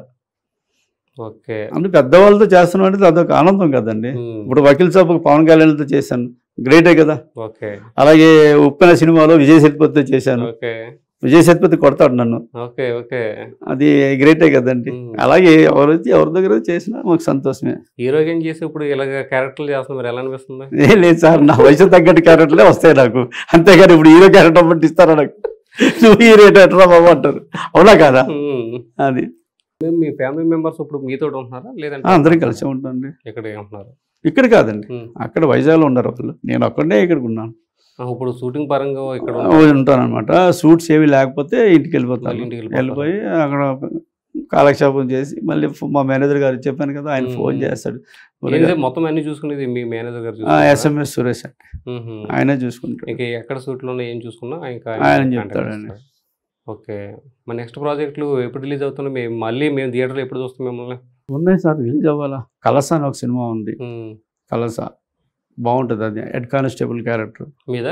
ఓకే అంటే పెద్దవాళ్ళతో చేస్తున్నాం అంటే అదొక ఆనందం కదండి ఇప్పుడు వకీల్ సాబ్ పవన్ కళ్యాణ్తో చేశాను గ్రేటే కదా ఓకే అలాగే ఉప్పిన సినిమాలో విజయ్ సేతుపతితో చేశాను ఓకే విజయ సత్పతి కొడతాడు నన్ను ఓకే ఓకే అది గ్రేటే కదండి అలాగే ఎవరైతే ఎవరి దగ్గర చేసినా మాకు సంతోషమే హీరోగా చేసి ఇప్పుడు ఇలాగ క్యారెక్టర్లు చేస్తున్నా మరి ఎలా అనిపిస్తుంది లేదు సార్ నా వయసు తగ్గట్టు క్యారెక్టర్లే వస్తాయి నాకు అంతేగాని ఇప్పుడు హీరో క్యారెక్టర్ బట్టి ఇస్తారా నాకు నువ్వు హీరో ఎట్లా బాబు అంటారు అవునా కాదా అది మీ ఫ్యామిలీ మెంబర్స్ ఇప్పుడు మీతో ఉంటున్నారా లేదంటే అందరం కలిసి ఉంటాండి ఇక్కడ ఉంటున్నారు ఇక్కడ కాదండి అక్కడ వైజాగ్లో ఉన్నారు వాళ్ళు నేను అక్కడనే ఇక్కడికి ఉన్నాను ఇప్పుడు షూటింగ్ పరంగా ఇక్కడ ఉంటానమాట షూట్స్ ఏవి లేకపోతే ఇంటికి వెళ్ళిపోతాను వెళ్ళిపోయి అక్కడ కాలక్షేపం చేసి మళ్ళీ మా మేనేజర్ గారు చెప్పాను కదా ఆయన ఫోన్ చేస్తాడు మొత్తం అన్ని చూసుకునేది మీ మేనేజర్ గారు ఎస్ఎంఎస్ సురేష్ అండి ఆయన చూసుకుంటాడు ఇంకా ఎక్కడ షూట్లో ఏం చూసుకున్నా ఇంకా ఆయన చెప్తాడండి ఓకే మా నెక్స్ట్ ప్రాజెక్టులు ఎప్పుడు రిలీజ్ అవుతున్నాయి మేము మళ్ళీ మేము థియేటర్లో ఎప్పుడు చూస్తాం మిమ్మల్ని ఉన్నాయి సార్ రిలీజ్ అవ్వాలా కలస అని ఒక సినిమా ఉంది కలస బాగుంటుంది అది హెడ్ కానిస్టేబుల్ క్యారెక్టర్ మీద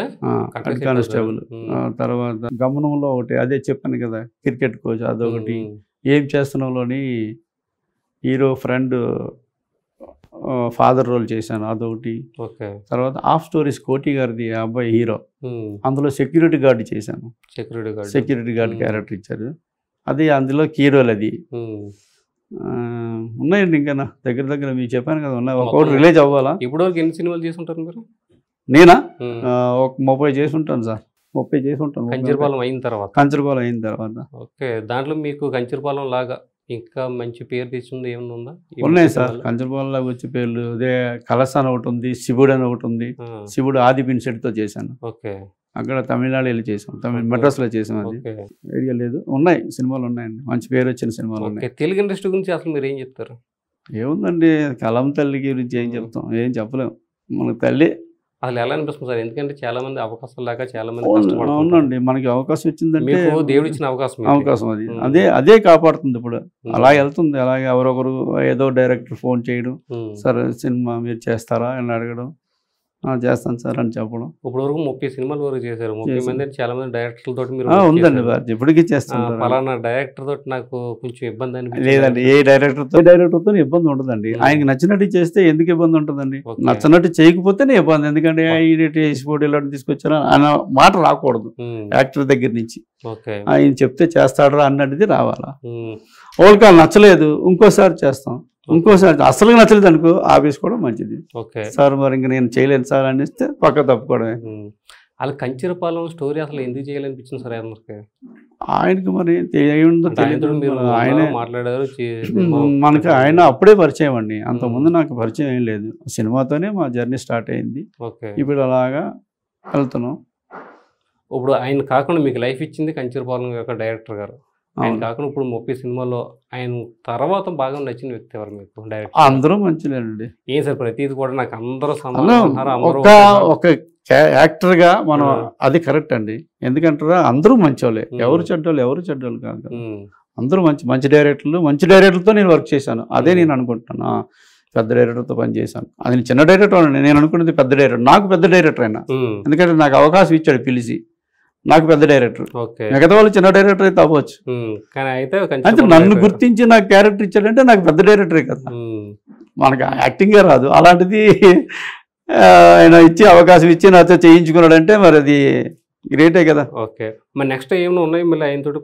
హెడ్ కానిస్టేబుల్ hmm. తర్వాత గమనంలో ఒకటి అదే చెప్పాను కదా క్రికెట్ కోచ్ అదొకటి hmm. ఏం చేస్తున్నావులోని హీరో ఫ్రెండ్ ఫాదర్ రోల్ చేశాను అదొకటి తర్వాత ఆఫ్ స్టోరీస్ కోటి గారిది అబ్బాయి హీరో hmm. అందులో సెక్యూరిటీ గార్డ్ చేశాను security guard security guard character ఇచ్చారు అది అందులో కీరోలు అది ఉన్నాయండి ఇంకా నా దగ్గర దగ్గర మీకు చెప్పాను కదా ఉన్నాయి ఒకటి రిలీజ్ అవ్వాలా ఇప్పుడు ఎన్ని సినిమాలు చేసుంటారు మీరు నేనా ఒక ముప్పై ఉంటాను సార్ ముప్పై ఉంటాను కంచరపాలెం అయిన తర్వాత కంచరపాలెం అయిన తర్వాత ఓకే దాంట్లో మీకు కంచరపాలెం లాగా ఇంకా మంచి పేరు తీసుకుంది ఏమన్నా ఉందా ఉన్నాయి సార్ లాగా వచ్చే పేర్లు అదే కలసాన్ ఒకటి ఉంది శివుడు అని ఒకటి ఉంది శివుడు ఆది పిన్సెట్తో చేశాను ఓకే అక్కడ తమిళనాడులో చేసాం తమిళ మద్రాసులో చేసాం అది ఐడియా లేదు ఉన్నాయి సినిమాలు ఉన్నాయండి మంచి పేరు వచ్చిన సినిమాలు ఉన్నాయి తెలుగు ఇండస్ట్రీ గురించి అసలు మీరు ఏం చెప్తారు ఏముందండి కలం తల్లి గురించి ఏం చెప్తాం ఏం చెప్పలేం మనకు తల్లి అసలు ఎలా అనిపిస్తుంది సార్ ఎందుకంటే చాలా మంది అవకాశం లేక చాలా మంది అవునండి మనకి అవకాశం ఇచ్చిందంటే దేవుడు ఇచ్చిన అవకాశం అవకాశం అది అదే అదే కాపాడుతుంది ఇప్పుడు అలా వెళ్తుంది అలాగే ఎవరొకరు ఏదో డైరెక్టర్ ఫోన్ చేయడం సరే సినిమా మీరు చేస్తారా అని అడగడం చేస్తాను సార్ అని చెప్పడం ఇప్పుడు వరకు ముప్పై సినిమాల వరకు చేశారు ముప్పై మంది చాలా మంది డైరెక్టర్ తోటి మీరు ఉందండి ఇప్పటికీ చేస్తాను పలానా డైరెక్టర్ తోటి నాకు కొంచెం ఇబ్బంది అని లేదండి ఏ డైరెక్టర్ తో ఇబ్బంది ఉండదండి ఆయనకి నచ్చినట్టు చేస్తే ఎందుకు ఇబ్బంది ఉంటుందండి నచ్చినట్టు చేయకపోతేనే ఇబ్బంది ఎందుకంటే వేసిపోటీ ఇలాంటి తీసుకొచ్చారా అన్న మాట రాకూడదు యాక్టర్ దగ్గర నుంచి ఆయన చెప్తే చేస్తాడు అన్నది రావాలా వాళ్ళకి నచ్చలేదు ఇంకోసారి చేస్తాం ఇంకోసారి అసలు నచ్చలేదు అనుకో ఆపేసుకోవడం మంచిది ఓకే సార్ మరి ఇంక నేను చేయలేను సార్ అని ఇస్తే పక్క తప్పుకోవడమే అలా కంచిరపాలెం స్టోరీ అసలు ఎందుకు చేయాలనిపించింది సార్ ఆయనకి ఆయనకి మరి ఆయనే మాట్లాడారు మనకి ఆయన అప్పుడే పరిచయం అండి అంతకుముందు నాకు పరిచయం ఏం లేదు సినిమాతోనే మా జర్నీ స్టార్ట్ అయింది ఇప్పుడు అలాగా వెళ్తున్నాం ఇప్పుడు ఆయన కాకుండా మీకు లైఫ్ ఇచ్చింది కంచిరపాలెం యొక్క డైరెక్టర్ గారు ఆయన కాకుండా ఇప్పుడు ముప్పై సినిమాలో ఆయన తర్వాత బాగా నచ్చిన వ్యక్తి ఎవరు మీకు అందరూ మంచిలేనండి ఏం సార్ ప్రతిది కూడా నాకు అందరూ ఒక యాక్టర్ యాక్టర్గా మనం అది కరెక్ట్ అండి ఎందుకంటారా అందరూ మంచోళ్ళే ఎవరు చెడ్డోళ్ళు ఎవరు చెడ్డోళ్ళు కాదు అందరూ మంచి మంచి డైరెక్టర్లు మంచి డైరెక్టర్లతో నేను వర్క్ చేశాను అదే నేను అనుకుంటున్నాను పెద్ద డైరెక్టర్తో పనిచేశాను అది చిన్న డైరెక్టర్ నేను అనుకున్నది పెద్ద డైరెక్టర్ నాకు పెద్ద డైరెక్టర్ అయినా ఎందుకంటే నాకు అవకాశం ఇచ్చాడు పిలిచి నాకు పెద్ద డైరెక్టర్ మిగతా వాళ్ళు చిన్న డైరెక్టర్ అయితే అవ్వచ్చు అంటే నన్ను గుర్తించి నాకు క్యారెక్టర్ ఇచ్చాడంటే నాకు పెద్ద డైరెక్టరే కదా మనకు యాక్టింగే రాదు అలాంటిది ఆయన ఇచ్చి అవకాశం ఇచ్చి నాతో చేయించుకున్నాడంటే మరి అది గ్రేటే కదా ఓకే మరి నెక్స్ట్ ఏమైనా ఉన్నాయి మళ్ళీ ఆయన తోటి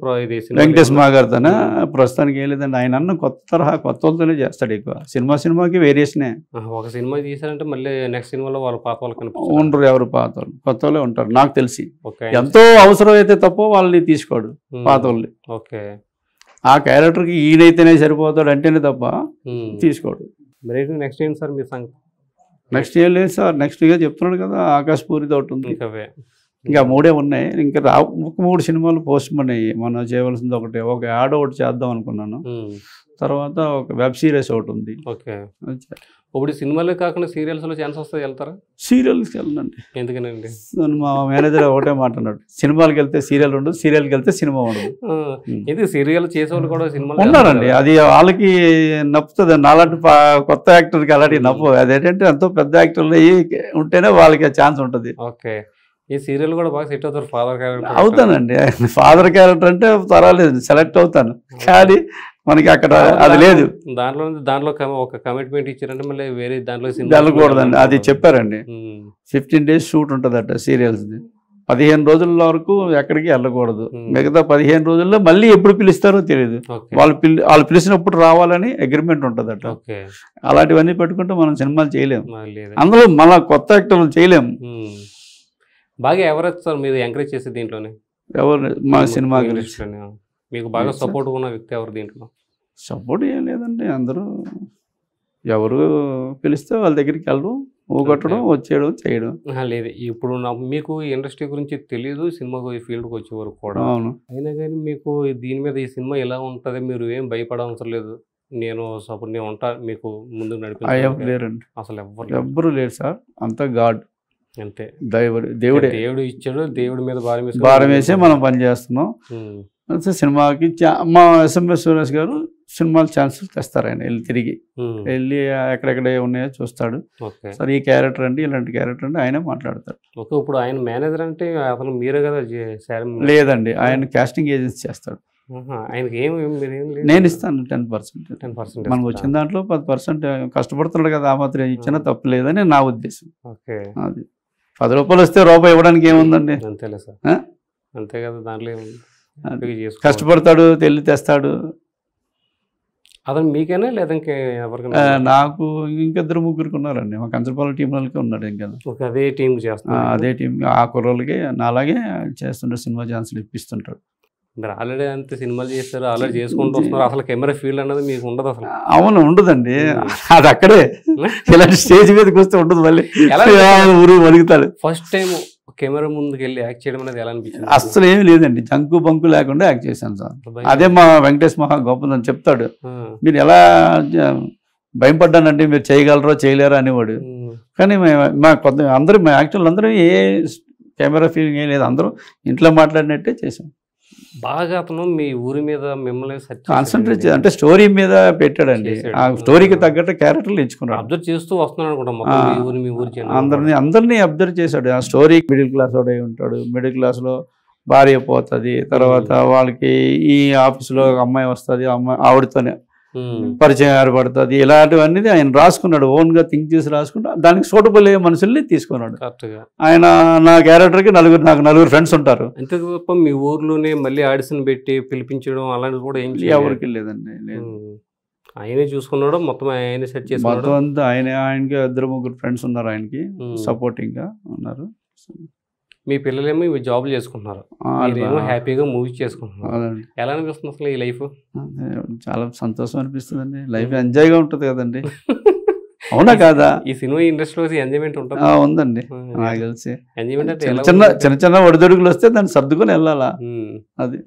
వెంకటేష్ మాగారితోన ప్రస్తుతానికి ఏం లేదండి ఆయన అన్న కొత్త తరహా కొత్త వాళ్ళతోనే చేస్తాడు ఎక్కువ సినిమా సినిమాకి వేరియేషనే ఒక సినిమా తీసారంటే మళ్ళీ నెక్స్ట్ సినిమాలో వాళ్ళ పాత వాళ్ళు ఉండరు ఎవరు పాత వాళ్ళు కొత్త వాళ్ళే ఉంటారు నాకు తెలిసి ఎంతో అవసరం అయితే తప్ప వాళ్ళని తీసుకోడు పాత వాళ్ళని ఓకే ఆ క్యారెక్టర్కి ఈయనైతేనే సరిపోతాడు అంటేనే తప్ప తీసుకోడు బ్రేక్ నెక్స్ట్ ఏం సార్ మీ సంగతి నెక్స్ట్ ఏం లేదు సార్ నెక్స్ట్ ఇక చెప్తున్నాడు కదా ఆకాశపూరితో ఉంటుంది ఇంకా మూడే ఉన్నాయి ఇంకా రా మూడు సినిమాలు పోస్ట్ మనీ మనం చేయవలసింది ఒకటి ఒక యాడ్ ఒకటి చేద్దాం అనుకున్నాను తర్వాత ఒక వెబ్ సిరీస్ ఒకటి ఉంది ఓకే ఇప్పుడు సినిమాలే కాకుండా లో ఛాన్స్ వస్తే వెళ్తారా సీరియల్స్కి వెళ్ళండి ఎందుకనండి మా మేనేజర్ ఒకటే మాట్లాడు సినిమాలకు వెళ్తే సీరియల్ ఉండదు సీరియల్కి వెళ్తే సినిమా ఉండదు ఇది సీరియల్ చేసేవాళ్ళు కూడా సినిమా ఉన్నారండి అది వాళ్ళకి నప్పుతుంది నాలాంటి కొత్త యాక్టర్కి అలాంటి నప్పు అదేంటంటే ఎంతో పెద్ద యాక్టర్లు ఉంటేనే వాళ్ళకి ఛాన్స్ ఉంటుంది ఓకే ఈ సీరియల్ కూడా బాగా సెట్ అవుతారు ఫాదర్ క్యారెక్టర్ అవుతానండి ఫాదర్ క్యారెక్టర్ అంటే పర్వాలేదు సెలెక్ట్ అవుతాను కానీ మనకి అక్కడ అది లేదు దాంట్లో దాంట్లో ఒక కమిట్మెంట్ ఇచ్చారంటే మళ్ళీ వేరే దాంట్లో వెళ్ళకూడదండి అది చెప్పారండి ఫిఫ్టీన్ డేస్ షూట్ ఉంటుందట సీరియల్స్ పదిహేను రోజుల వరకు ఎక్కడికి వెళ్ళకూడదు మిగతా పదిహేను రోజుల్లో మళ్ళీ ఎప్పుడు పిలుస్తారో తెలియదు వాళ్ళు పిలి వాళ్ళు పిలిచినప్పుడు రావాలని అగ్రిమెంట్ అట అలాంటివన్నీ పెట్టుకుంటే మనం సినిమాలు చేయలేము అందులో మన కొత్త యాక్టర్లు చేయలేము బాగా ఎవరెస్ట్ సార్ మీరు ఎంకరేజ్ చేసే దీంట్లోనే ఎవరు మా సినిమా మీకు బాగా సపోర్ట్ ఉన్న వ్యక్తి ఎవరు దీంట్లో సపోర్ట్ ఏం లేదండి అందరూ ఎవరు పిలిస్తే వాళ్ళ దగ్గరికి వెళ్ళడం ఊగొట్టడం వచ్చేయడం చేయడం లేదు ఇప్పుడు మీకు ఇండస్ట్రీ గురించి తెలియదు సినిమా ఫీల్డ్కి వచ్చే వరకు కూడా అవును అయినా కానీ మీకు దీని మీద ఈ సినిమా ఎలా ఉంటుంది మీరు ఏం భయపడవసరం లేదు నేను సపోర్ట్ నేను ఉంటా మీకు ముందు నడిపి లేరండి అసలు ఎవ్వరు ఎవ్వరూ లేరు సార్ అంతా గాడ్ అంతే దేవుడు దేవుడే దేవుడు ఇచ్చాడు దేవుడి మీద భారం భారం వేసే మనం పనిచేస్తున్నాం అంటే సినిమాకి మా ఎస్ఎంఎస్ సురేష్ గారు సినిమాలు ఛాన్సెస్ తెస్తారు ఆయన వెళ్ళి తిరిగి వెళ్ళి ఎక్కడెక్కడ ఉన్నాయో చూస్తాడు సరే ఈ క్యారెక్టర్ అండి ఇలాంటి క్యారెక్టర్ అండి ఆయనే మాట్లాడతాడు ఓకే ఇప్పుడు ఆయన మేనేజర్ అంటే అసలు మీరే కదా లేదండి ఆయన కాస్టింగ్ ఏజెన్సీ చేస్తాడు ఆయనకి నేను ఇస్తాను టెన్ పర్సెంట్ టెన్ పర్సెంట్ మనకు వచ్చిన దాంట్లో పది పర్సెంట్ కష్టపడుతున్నాడు కదా ఆ మాత్రం ఇచ్చినా తప్పు లేదని నా ఉద్దేశం ఓకే అది పది రూపాయలు వస్తే రూపాయి ఇవ్వడానికి ఏముందండి అంతేలే సార్ అంతే కదా దాంట్లో కష్టపడతాడు తెల్లి తెస్తాడు అతను మీకేనా లేదా ఎవరికైనా నాకు ఇంకిద్దరు ముగ్గురికి ఉన్నారండి మా కంచరపాలెం టీం వాళ్ళకి ఉన్నాడు ఇంకా అదే టీం చేస్తాను అదే టీం ఆ కుర్రోళ్ళకి నాలాగే చేస్తుంటాడు సినిమా ఛాన్సులు ఇప్పిస్తుంటాడు మీరు ఆల్రెడీ అంత సినిమాలు చేస్తారు ఆల్రెడీ చేసుకుంటూ వస్తున్నారు అసలు కెమెరా ఫీల్డ్ అనేది మీకు ఉండదు అసలు అవును ఉండదండి అది అక్కడే ఇలాంటి స్టేజ్ మీదకి వస్తే ఉండదు మళ్ళీ ఊరు వలుగుతాడు ఫస్ట్ టైం కెమెరా ముందుకు వెళ్ళి యాక్ట్ చేయడం అనేది ఎలా అనిపించింది అసలు ఏమి లేదండి జంకు బంకు లేకుండా యాక్ట్ చేశాను సార్ అదే మా వెంకటేష్ మహా గోపదని చెప్తాడు మీరు ఎలా భయపడ్డానంటే మీరు చేయగలరో చేయలేరా అనేవాడు కానీ మా కొంత అందరూ మా యాక్టర్లు అందరూ ఏ కెమెరా ఫీలింగ్ ఏం లేదు అందరూ ఇంట్లో మాట్లాడినట్టే చేశాం బాగా అతను మీ ఊరి మీద మిమ్మల్ని కాన్సన్ట్రేట్ అంటే స్టోరీ మీద పెట్టాడండి ఆ స్టోరీకి తగ్గట్టు క్యారెక్టర్లు ఎంచుకున్నాడు అబ్జర్వ్ చేస్తూ వస్తున్నాడు అనుకుంటా అందరినీ అందరినీ అబ్జర్వ్ చేశాడు ఆ స్టోరీ మిడిల్ క్లాస్ వాడే ఉంటాడు మిడిల్ క్లాస్లో భార్య పోతుంది తర్వాత వాళ్ళకి ఈ ఆఫీస్లో అమ్మాయి వస్తుంది అమ్మాయి ఆవిడతోనే పరిచయం ఏర్పడుతుంది ఇలాంటివన్నీ ఆయన రాసుకున్నాడు ఓన్గా థింక్ చేసి రాసుకుంటా దానికి సూటబుల్ అయ్యే మనుషుల్ని తీసుకున్నాడు ఆయన నా క్యారెక్టర్కి నలుగురు నాకు నలుగురు ఫ్రెండ్స్ ఉంటారు అంతే తప్ప మీ ఊర్లోనే మళ్ళీ ఆడిషన్ పెట్టి పిలిపించడం అలాంటివి కూడా ఏం ఎవరికి లేదండి ఆయనే చూసుకున్నాడు మొత్తం ఆయనే సెట్ చేసి మొత్తం అంతా ఆయన ఆయనకి ఇద్దరు ముగ్గురు ఫ్రెండ్స్ ఉన్నారు ఆయనకి సపోర్టింగ్గా ఉన్నారు మీ పిల్లలేమో ఇవి జాబ్లు చేసుకుంటున్నారు ఏమో హ్యాపీగా మూవ్ చేసుకుంటున్నారు ఎలా అనిపిస్తుంది అసలు ఈ లైఫ్ చాలా సంతోషం అనిపిస్తుంది అండి లైఫ్ ఎంజాయ్గా ఉంటుంది కదండి అవునా కాదా ఈ సినిమా ఇండస్ట్రీలో ఎంజాయ్మెంట్ ఉంటుంది ఉందండి నాకు తెలిసి ఎంజాయ్మెంట్ చిన్న చిన్న చిన్న ఒడిదొడుగులు వస్తే దాన్ని సర్దుకొని వెళ్ళాలా అది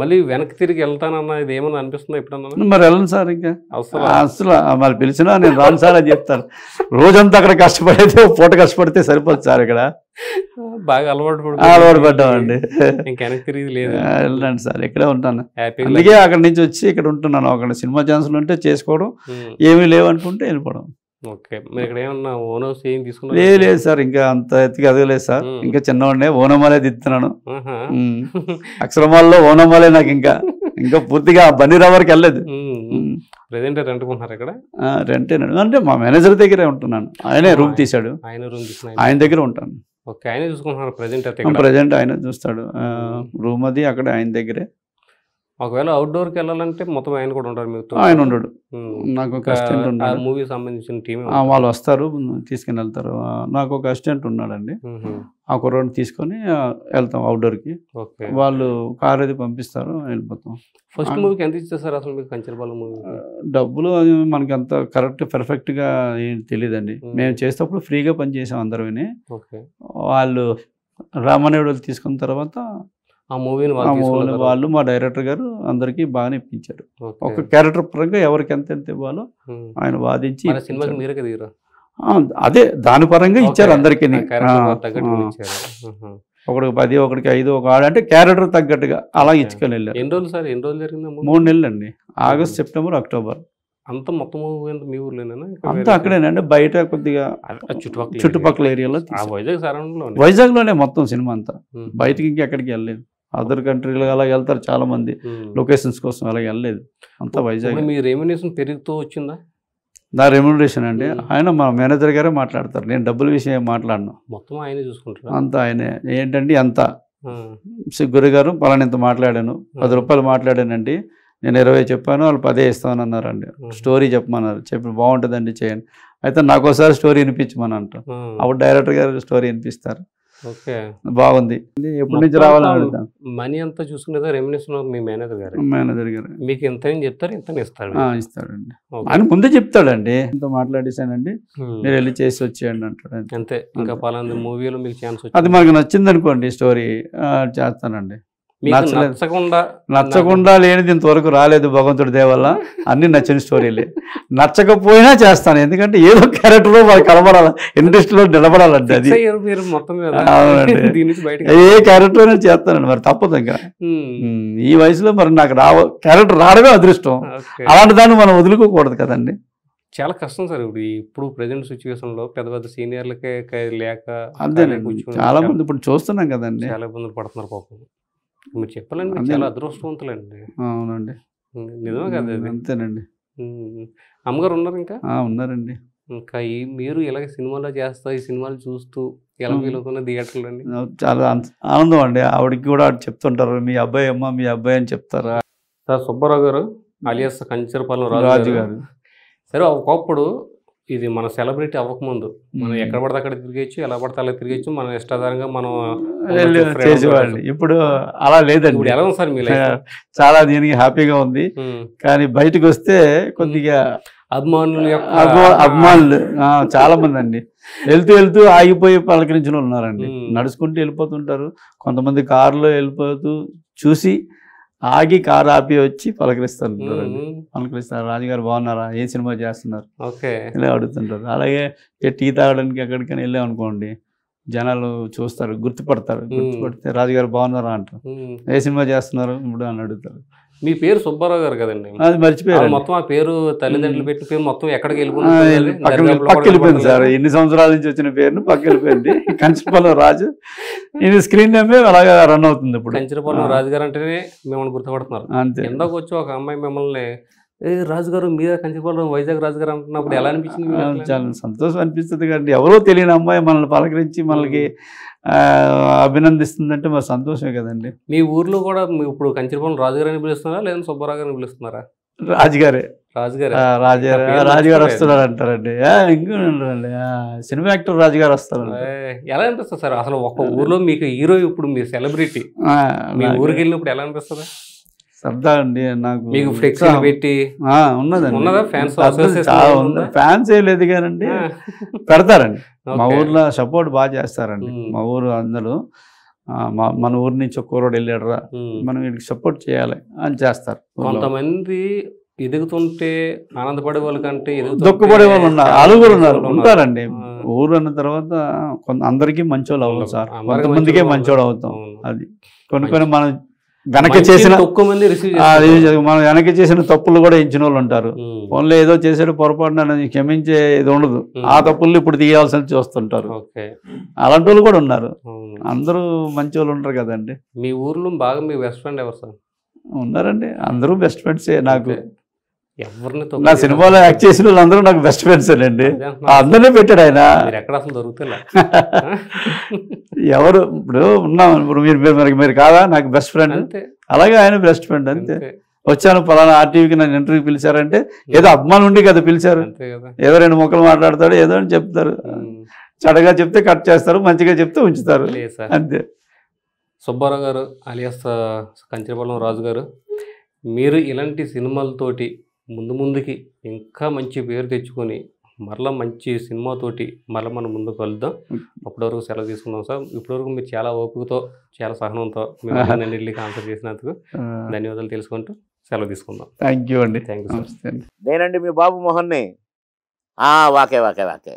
మళ్ళీ వెనక్కి తిరిగి వెళ్తానన్నా ఇది ఏమన్నా అనిపిస్తుంది ఎప్పుడన్నా మరి వెళ్ళను సార్ ఇంకా అసలు మరి పిలిచినా నేను రాను సార్ అని చెప్తాను రోజంతా అక్కడ కష్టపడితే పూట కష్టపడితే సరిపోదు సార్ ఇక్కడ బాగా అలవాటు అలవాటు పడ్డామండి వెనక్కి తిరిగి లేదు వెళ్ళండి సార్ ఇక్కడే ఉంటాను అందుకే అక్కడ నుంచి వచ్చి ఇక్కడ ఉంటున్నాను అక్కడ సినిమా ఛాన్సులు ఉంటే చేసుకోవడం ఏమీ లేవనుకుంటే వెళ్ళిపోవడం లేదు లేదు సార్ ఇంకా అంత ఎత్తుకి అదగలేదు సార్ ఇంకా చిన్నవాడినే ఓనమాలే దిద్దుతున్నాను అక్షరమాల్లో ఓనమాలే నాకు ఇంకా ఇంకా పూర్తిగా బండి రావరికి వెళ్ళలేదు ప్రెసెంట్ రెంట్ కొన్నారు ఇక్కడ రెంటే అంటే మా మేనేజర్ దగ్గరే ఉంటున్నాను ఆయనే రూమ్ తీశాడు ఆయన రూమ్ ఆయన దగ్గర ఉంటాను ఓకే ఆయన ప్రెసెంట్ అయితే ఆయన చూస్తాడు రూమ్ అది అక్కడ ఆయన దగ్గరే ఒకవేళ అవుట్డోర్కి వెళ్ళాలంటే మొత్తం ఆయన కూడా ఉంటారు మీరు ఆయన ఉండడు నాకు ఒక అసిస్టెంట్ ఉన్నాడు మూవీ సంబంధించిన టీం వాళ్ళు వస్తారు తీసుకుని వెళ్తారు నాకు ఒక అసిస్టెంట్ ఉన్నాడండి ఆ కుర్రాన్ని తీసుకొని వెళ్తాం అవుట్డోర్కి వాళ్ళు కార్ అది పంపిస్తారు వెళ్ళిపోతాం ఫస్ట్ మూవీకి ఎంత ఇచ్చేస్తారు అసలు మీకు కంచర్బాల మూవీ డబ్బులు మనకి అంత కరెక్ట్ పర్ఫెక్ట్గా ఏం తెలియదండి మేము చేసేటప్పుడు ఫ్రీగా పనిచేసాం అందరూ వాళ్ళు రామనేవుడు తీసుకున్న తర్వాత ఆ మూవీని వాళ్ళు వాళ్ళు మా డైరెక్టర్ గారు అందరికీ బాగానే ఇప్పించారు ఒక క్యారెక్టర్ పరంగా ఎవరికి ఎంత ఎంత ఇవ్వాలో ఆయన వాదించి సినిమాకి మీరే కదా అదే దాని పరంగా ఇచ్చారు అందరికీ ఒకడికి పది ఒకడికి ఐదు ఒక ఆడు అంటే క్యారెక్టర్ తగ్గట్టుగా అలా ఇచ్చుకొని వెళ్ళారు ఎన్ని రోజులు సార్ ఎన్ని రోజులు జరిగింది మూడు నెలలు అండి ఆగస్ట్ సెప్టెంబర్ అక్టోబర్ అంత మొత్తం మీ ఊర్లోనేనా అంతా అక్కడేనండి బయట కొద్దిగా చుట్టుపక్కల చుట్టుపక్కల ఏరియాలో వైజాగ్ సరౌండింగ్ వైజాగ్ లోనే మొత్తం సినిమా అంతా బయటకి ఇంకెక్కడికి వెళ్ళలేదు అదర్ కంట్రీలు అలా వెళ్తారు చాలామంది లొకేషన్స్ కోసం అలా వెళ్ళలేదు అంత వైజాగ్ మీ రెమ్యునేషన్ పెరుగుతూ వచ్చిందా నా రెమ్యునరేషన్ అండి ఆయన మా మేనేజర్ గారే మాట్లాడతారు నేను డబ్బుల విషయం మాట్లాడను మొత్తం ఆయనే చూసుకుంటాను అంత ఆయనే ఏంటంటే ఎంత గురి గారు పలానింత మాట్లాడాను పది రూపాయలు మాట్లాడానండి నేను ఇరవై చెప్పాను వాళ్ళు పదే అన్నారండి స్టోరీ చెప్పమన్నారు చెప్పి బాగుంటుందండి చేయండి అయితే నాకోసారి స్టోరీ వినిపించమని అంటారు అప్పుడు డైరెక్టర్ గారు స్టోరీ వినిపిస్తారు బాగుంది ఎప్పటి నుంచి రావాలని మనీ అంతా చూసుకునేది రెవెన్యూస్ మీ మేనేజర్ గారు మేనేజర్ గారు మీకు ఇంత చెప్తారు ఇంత ఇస్తాడు ఇస్తాడండి ఆయన ముందే చెప్తాడండి ఇంత మాట్లాడేసానండి మీరు వెళ్ళి చేసి వచ్చేయండి అంటాడు అంతే ఇంకా పలానా మూవీలో మీకు ఛాన్స్ అది మనకు నచ్చింది అనుకోండి స్టోరీ చేస్తానండి నచ్చకుండా నచ్చకుండా లేనిది ఇంతవరకు రాలేదు భగవంతుడి దేవల్ల అన్ని నచ్చిన స్టోరీలే నచ్చకపోయినా చేస్తాను ఎందుకంటే ఏదో క్యారెక్టర్లో వాళ్ళు ఇండస్ట్రీ లో నిలబడాలండి అది *laughs* ఏ క్యారెక్టర్ అయినా చేస్తానండి మరి తప్పదు ఇంకా ఈ వయసులో మరి నాకు రావ క్యారెక్టర్ రావడమే అదృష్టం అలాంటి దాన్ని మనం వదులుకోకూడదు కదండి చాలా కష్టం సార్ ఇప్పుడు ఇప్పుడు ప్రజెంట్ సిచ్యువేషన్ లో పెద్ద పెద్ద సీనియర్లకే లేక అంతేనండి చాలా మంది ఇప్పుడు చూస్తున్నాం కదండి చాలా ఇబ్బందులు పడుతున్నారు పాపం మీరు చెప్పాలండి మీరు చాలా అదృష్టవంతులండి అవునండి నిజమే కదా అంతేనండి అమ్మగారు ఉన్నారు ఇంకా ఉన్నారండి ఇంకా ఈ మీరు ఇలాగ సినిమాలో చేస్తా ఈ సినిమాలు చూస్తూ ఎలా ఫీల్ థియేటర్లు అండి చాలా ఆనందం అండి ఆవిడకి కూడా ఆవిడ చెప్తుంటారు మీ అబ్బాయి అమ్మ మీ అబ్బాయి అని చెప్తారా సార్ సుబ్బారావు గారు అలియాస్ కంచరపాలెం రాజు గారు సరే ఒకప్పుడు ఇది మన సెలబ్రిటీ అవ్వకముందు మనం ఎక్కడ పడితే అక్కడ తిరిగేచ్చు ఎలా పడితే అలా తిరిగేచ్చు మన ఇష్టాధారంగా మనం ఇప్పుడు అలా లేదండి ఎలా ఉంది సార్ మీ *laughs* చాలా దీనికి హ్యాపీగా ఉంది కానీ బయటకు వస్తే కొద్దిగా అభిమానులు అభిమానులు చాలా మంది అండి వెళ్తూ వెళ్తూ ఆగిపోయి పలకరించిన ఉన్నారండి నడుచుకుంటూ వెళ్ళిపోతుంటారు కొంతమంది కారులో వెళ్ళిపోతూ చూసి ఆగి కారు ఆపి వచ్చి పలకరిస్తారు పలకరిస్తారు రాజుగారు బాగున్నారా ఏ సినిమా చేస్తున్నారు ఇలా అడుగుతుంటారు అలాగే టీ తాగడానికి ఎక్కడికైనా వెళ్ళాం అనుకోండి జనాలు చూస్తారు గుర్తుపడతారు గుర్తుపడితే రాజుగారు బాగున్నారా అంటారు ఏ సినిమా చేస్తున్నారు ఇప్పుడు అని అడుగుతారు మీ పేరు సుబ్బారావు గారు కదండి అది మర్చిపోయారు మొత్తం ఆ పేరు తల్లిదండ్రులు పెట్టి పేరు మొత్తం ఎక్కడికి వెళ్ళిపోయింది పక్క వెళ్ళిపోయింది సార్ ఎన్ని సంవత్సరాల నుంచి వచ్చిన పేరును పక్క వెళ్ళిపోయింది *laughs* కంచరపాలెం రాజు ఇది స్క్రీన్ నేమే అలాగే రన్ అవుతుంది ఇప్పుడు కంచరపాలెం రాజు గారు అంటేనే మిమ్మల్ని గుర్తుపడుతున్నారు ఎందుకు వచ్చి ఒక అమ్మాయి మిమ్మల్ని రాజుగారు మీద కంచిపోవడం వైజాగ్ రాజుగారు అంటున్నప్పుడు ఎలా అనిపించింది చాలా సంతోషం అనిపిస్తుంది కానీ ఎవరో తెలియని అమ్మాయి మనల్ని పలకరించి మనకి అభినందిస్తుందంటే మాకు సంతోషమే కదండి మీ ఊర్లో కూడా ఇప్పుడు కంచిపాలెం రాజుగారు అని పిలుస్తున్నారా లేదా సుబ్బారావు గారిని పిలుస్తున్నారా రాజుగారే రాజుగారు రాజుగారు రాజుగారు వస్తున్నారు అంటారండి ఇంకోండి సినిమా యాక్టర్ రాజుగారు వస్తారు ఎలా అనిపిస్తుంది సార్ అసలు ఒక ఊర్లో మీకు హీరో ఇప్పుడు మీ సెలబ్రిటీ మీ ఊరికి వెళ్ళినప్పుడు ఎలా అనిపిస్తుంది సరదా అండి నాకు మీకు ఫ్లెక్స్ పెట్టి ఉన్నదండి ఫ్యాన్స్ ఫ్యాన్స్ లేదు కానండి పెడతారండి మా ఊర్లో సపోర్ట్ బాగా చేస్తారండి మా ఊరు అందరూ మన ఊరి నుంచి ఒక కూరడు వెళ్ళాడరా మనం వీడికి సపోర్ట్ చేయాలి అని చేస్తారు కొంతమంది ఎదుగుతుంటే ఆనందపడే వాళ్ళ కంటే దుఃఖపడే వాళ్ళు ఉన్నారు అలుగురు ఉన్నారు ఉంటారండి ఊరు అన్న తర్వాత కొంత అందరికీ మంచోళ్ళు అవ్వదు సార్ కొంతమందికే మంచోళ్ళు అవుతాం అది కొన్ని కొన్ని మనం వెనక్కి చేసిన మంది మనం వెనక్కి చేసిన తప్పులు కూడా ఇచ్చిన వాళ్ళు ఉంటారు ఫోన్లో ఏదో చేసేది పొరపాటున క్షమించే ఇది ఉండదు ఆ తప్పుల్ని ఇప్పుడు తీయాల్సిన చూస్తుంటారు అలాంటి వాళ్ళు కూడా ఉన్నారు అందరూ మంచి వాళ్ళు ఉంటారు కదండి మీ ఊర్లో బాగా మీ బెస్ట్ ఫ్రెండ్ ఎవరు సార్ ఉన్నారండి అందరూ బెస్ట్ ఫ్రెండ్సే నాకు ఎవరిని నా సినిమాలో యాక్ట్ చేసిన వాళ్ళందరూ నాకు బెస్ట్ ఫ్రెండ్స్ అండి అందరినీ పెట్టాడు ఆయన ఎక్కడ అసలు ఎవరు ఇప్పుడు ఉన్నాం మీరు మీరు మీరు కాదా నాకు బెస్ట్ ఫ్రెండ్ అంతే అలాగే ఆయన బెస్ట్ ఫ్రెండ్ అంతే వచ్చాను పలానా ఆర్టీవీకి నన్ను ఇంటర్వ్యూ పిలిచారంటే ఏదో అభిమానం ఉండి కదా పిలిచారు ఏదో రెండు మొక్కలు మాట్లాడతాడు ఏదో అని చెప్తారు చెడగా చెప్తే కట్ చేస్తారు మంచిగా చెప్తే ఉంచుతారు అంతే సుబ్బారావు గారు అలియాస్ కంచరపాలెం రాజు గారు మీరు ఇలాంటి సినిమాలతోటి ముందు ముందుకి ఇంకా మంచి పేరు తెచ్చుకొని మరలా మంచి సినిమాతోటి మరలా మనం ముందుకు వెళ్దాం అప్పటివరకు సెలవు తీసుకుందాం సార్ ఇప్పటివరకు మీరు చాలా ఓపికతో చాలా సహనంతో *laughs* మీరు ఆన్సర్ చేసినందుకు ధన్యవాదాలు తెలుసుకుంటూ సెలవు తీసుకుందాం థ్యాంక్ యూ అండి థ్యాంక్ యూ సార్ నేనండి మీ బాబు మోహన్ని వాకే వాకే వాకే